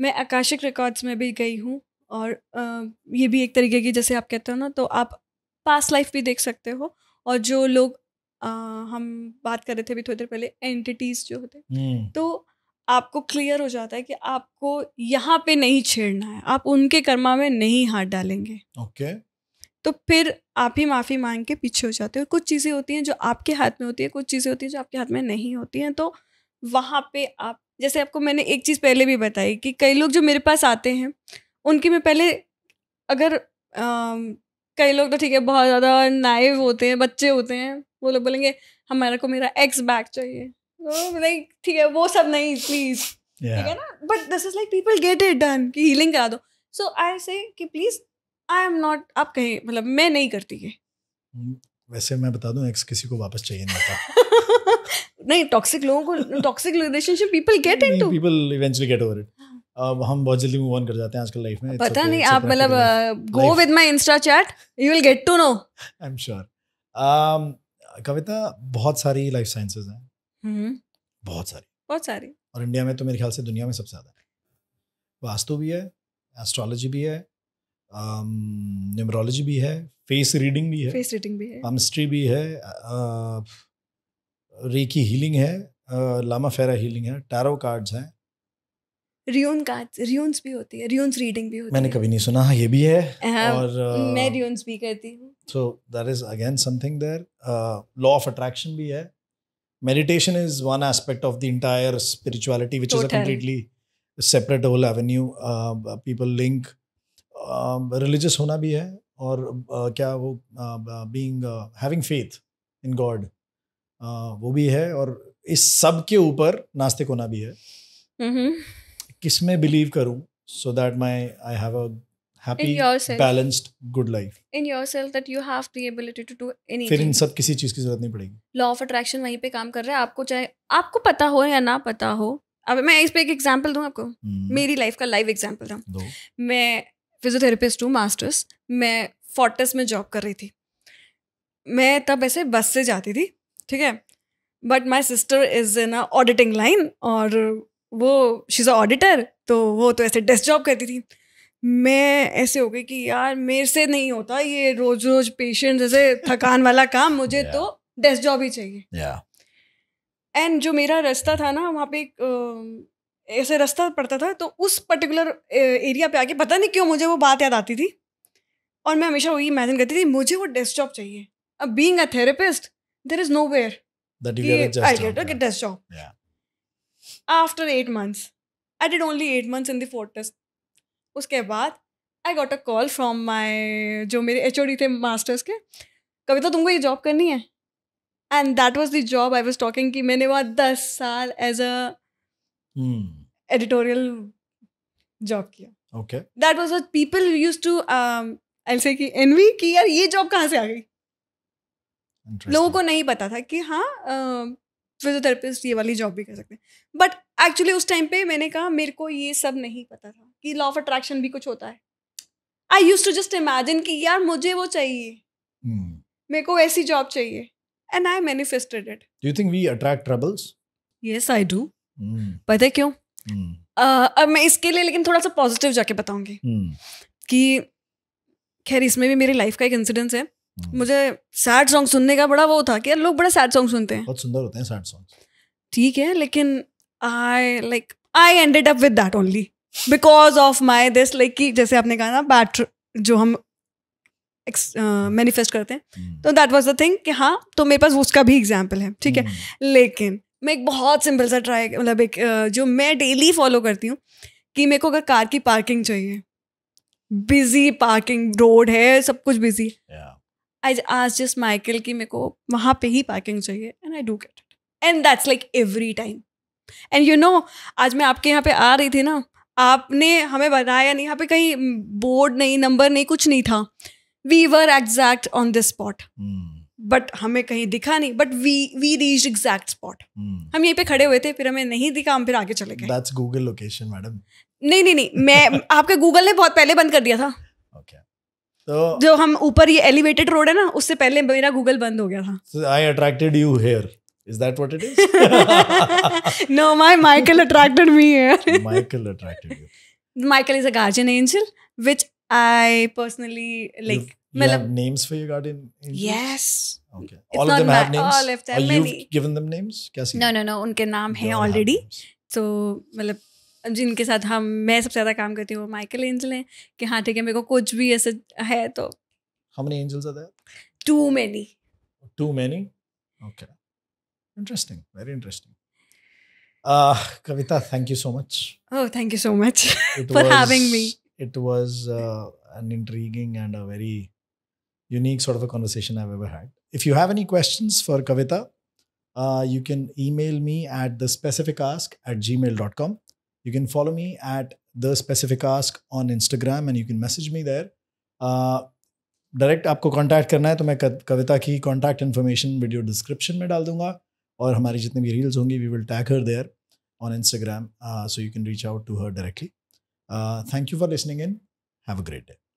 मैं आकाशिक रिकॉर्ड्स में भी गई हूँ और uh, ये भी एक तरीके की जैसे आप कहते हो ना तो आप पास लाइफ भी देख सकते हो और जो लोग uh, हम बात कर रहे थे अभी थोड़ी देर पहले एंटिटीज जो होते hmm. तो आपको क्लियर हो जाता है कि आपको यहाँ पे नहीं छेड़ना है आप उनके कर्मा में नहीं हाथ डालेंगे ओके okay. तो फिर आप ही माफ़ी मांग के पीछे हो जाते हो कुछ चीज़ें होती हैं जो आपके हाथ में होती है कुछ चीज़ें होती हैं जो आपके हाथ में नहीं होती हैं तो वहाँ पे आप जैसे आपको मैंने एक चीज़ पहले भी बताई कि कई लोग जो मेरे पास आते हैं उनकी मैं पहले अगर कई लोग तो ठीक है बहुत ज़्यादा नाइव होते हैं बच्चे होते हैं वो लोग बोलेंगे हमारे को मेरा एक्स बैग चाहिए नहीं तो ठीक है वो सब नहीं प्लीज़ ठीक है ना but this is like people get it done कि हीलिंग करा दो सो आई से कि प्लीज़ आई एम नॉट आप कहें मतलब मैं नहीं करती ये हम्म, वैसे मैं बता दूं एक्स किसी को वापस चाहिए नहीं था नहीं टॉक्सिक लोगों को toxic relationship people get into people eventually get over it अब हम बहुत जल्दी मूव ऑन कर जाते हैं आजकल लाइफ में पता okay, नहीं आप मतलब go with my insta chat you will get to know I am sure Kavita बहुत सारी लाइफ साइंसेज हैं हम्म बहुत सारी बहुत सारी और इंडिया में तो मेरे ख्याल से दुनिया में सबसे ज्यादा है वास्तु भी है एस्ट्रोलॉजी भी है न्यूमरोलॉजी um, भी है फेस रीडिंग भी है फेस रीडिंग भी है पामिस्ट्री भी है रेकी uh, हीलिंग है लामा फेरा हीलिंग है टैरो कार्ड्स हैं रियून कार्ड्स रियून्स भी होती है रियून्स रीडिंग भी होती मैंने है। मैंने कभी नहीं सुना हाँ, ये भी है हाँ, और uh, मैं रियून्स भी करती हूँ so that is again something there law of attraction भी है meditation is one aspect of the entire spirituality which is a completely separate whole avenue people link religious um, होना भी है और uh, क्या वो being having faith in God वो भी है और इस सब के ऊपर नास्तिक होना भी है किस में बिलीव करूँ so that my I have a happy in yourself फिर इन सब किसी चीज की जरूरत नहीं पड़ेगी लॉ ऑफ अट्रैक्शन वहीं पे काम कर रहा है आपको चाहे आपको पता हो या ना पता हो अब मैं इस पे एक एग्जांपल दूं आपको hmm. मेरी लाइफ का लाइव एग्जांपल दूं मैं फिजियोथेरेपिस्ट हूँ मास्टर्स मैं फोर्टस में जॉब कर रही थी मैं तब ऐसे बस से जाती थी ठीक है but my sister is in auditing line और वो शीज़ अ ऑडिटर तो वो तो ऐसे डेस्क जॉब करती थी मैं ऐसे हो गई कि यार मेरे से नहीं होता ये रोज रोज पेशेंट जैसे थकान वाला काम मुझे yeah. तो डेस्क जॉब ही चाहिए एंड yeah. जो मेरा रास्ता था ना वहाँ पे एक ऐसे रास्ता पड़ता था तो उस पर्टिकुलर एरिया पे आके पता नहीं क्यों मुझे वो बात याद आती थी और मैं हमेशा वही इमेजिन करती थी मुझे वो डेस्क जॉब चाहिए अब being a therapist there is nowhere after eight months I did only eight months in the Fortis उसके बाद I got a call from my जो मेरे एच थे मास्टर्स के कविता तो तुमको ये जॉब करनी है and that was the job I was talking कि मैंने वहाँ दस साल एज अ एडिटोरियल जॉब किया okay that was what people used to I say कि एनवी की यार ये जॉब कहाँ से आ गई लोगों को नहीं पता था कि हाँ फिजियोथेरेपिस्ट um, ये वाली जॉब भी कर सकते हैं बट एक्चुअली उस टाइम पे मैंने कहा मेरे को ये सब नहीं पता था कि लॉ ऑफ अट्रैक्शन भी कुछ होता है I use to just imagine कि यार मुझे वो चाहिए hmm. मेरे को ऐसी जॉब चाहिए and I manifested it do you think we attract troubles yes I do पता है क्यों हम्म। अब मैं इसके लिए लेकिन थोड़ा सा पॉजिटिव जाके बताऊंगी हम्म। कि खैर इसमें भी मेरी लाइफ का एक इंसिडेंस है हम्म। मुझे सैड सॉन्ग सुनने का बड़ा वो था कि यार लोग बड़ा सैड सॉन्ग सुनते हैं बहुत सुंदर होते हैं सैड सॉन्ग ठीक है लेकिन I like I ended up with that only because of my this like कि जैसे आपने कहा ना बैट जो हम मैनिफेस्ट करते हैं तो दैट वॉज द थिंग कि हाँ तो मेरे पास उसका भी एग्जाम्पल है ठीक है लेकिन मैं एक बहुत सिंपल सा ट्राई मतलब एक जो मैं डेली फॉलो करती हूँ कि मेरे को अगर कार की पार्किंग चाहिए बिजी पार्किंग रोड है सब कुछ बिजी आई आज जस्ट माइकल की मेरे को वहाँ पे ही पार्किंग चाहिए and I do get it and that's like every time and you know आज मैं आपके यहाँ पे आ रही थी ना आपने हमें बताया नहीं यहाँ पे कहीं बोर्ड नहीं नंबर नहीं कुछ नहीं था we were exact on this spot but हमें कहीं दिखा नहीं but we we reach exact spot हम यहीं पे खड़े हुए थे फिर हमें नहीं दिखा हम फिर आगे चले गए दैट्स गूगल लोकेशन मैडम नहीं नहीं नहीं मैं आपके गूगल ने बहुत पहले बंद कर दिया था ओके तो जो हम ऊपर ये एलिवेटेड रोड है ना उससे पहले मेरा गूगल बंद हो गया था I attracted you here Is that what it is? no, my Michael attracted me here. Michael attracted you. Michael is a guardian angel, which I personally like. You've मतलब names for your guardian angels? Yes. Okay. It's all of them have names. All of them. Are you given them names? कैसे? No no no. उनके नाम हैं already. तो मतलब जिनके साथ हम मैं सबसे ज़्यादा काम करती हूँ वो माइकल एंजल हैं कि हाँ ठीक है मेरे को कुछ भी ऐसे है तो How many angels are there? Too many. Too many? Okay. Interesting. Very interesting. Uh, Kavita, thank you so much. Oh, thank you so much for was, having me. It was uh, an intriguing and a very unique sort of a conversation I've ever had. If you have any questions for Kavita, uh, you can email me at the specific ask at gmail.com. You can follow me at the specific ask on Instagram and you can message me there. Direct uh, आपको कांटेक्ट करना है तो मैं कविता की कांटेक्ट इन्फॉर्मेशन वीडियो डिस्क्रिप्शन में डाल दूंगा और हमारी जितनी भी रील्स होंगी we will tag her there on Instagram so you can reach out to her directly thank you for listening and have a great day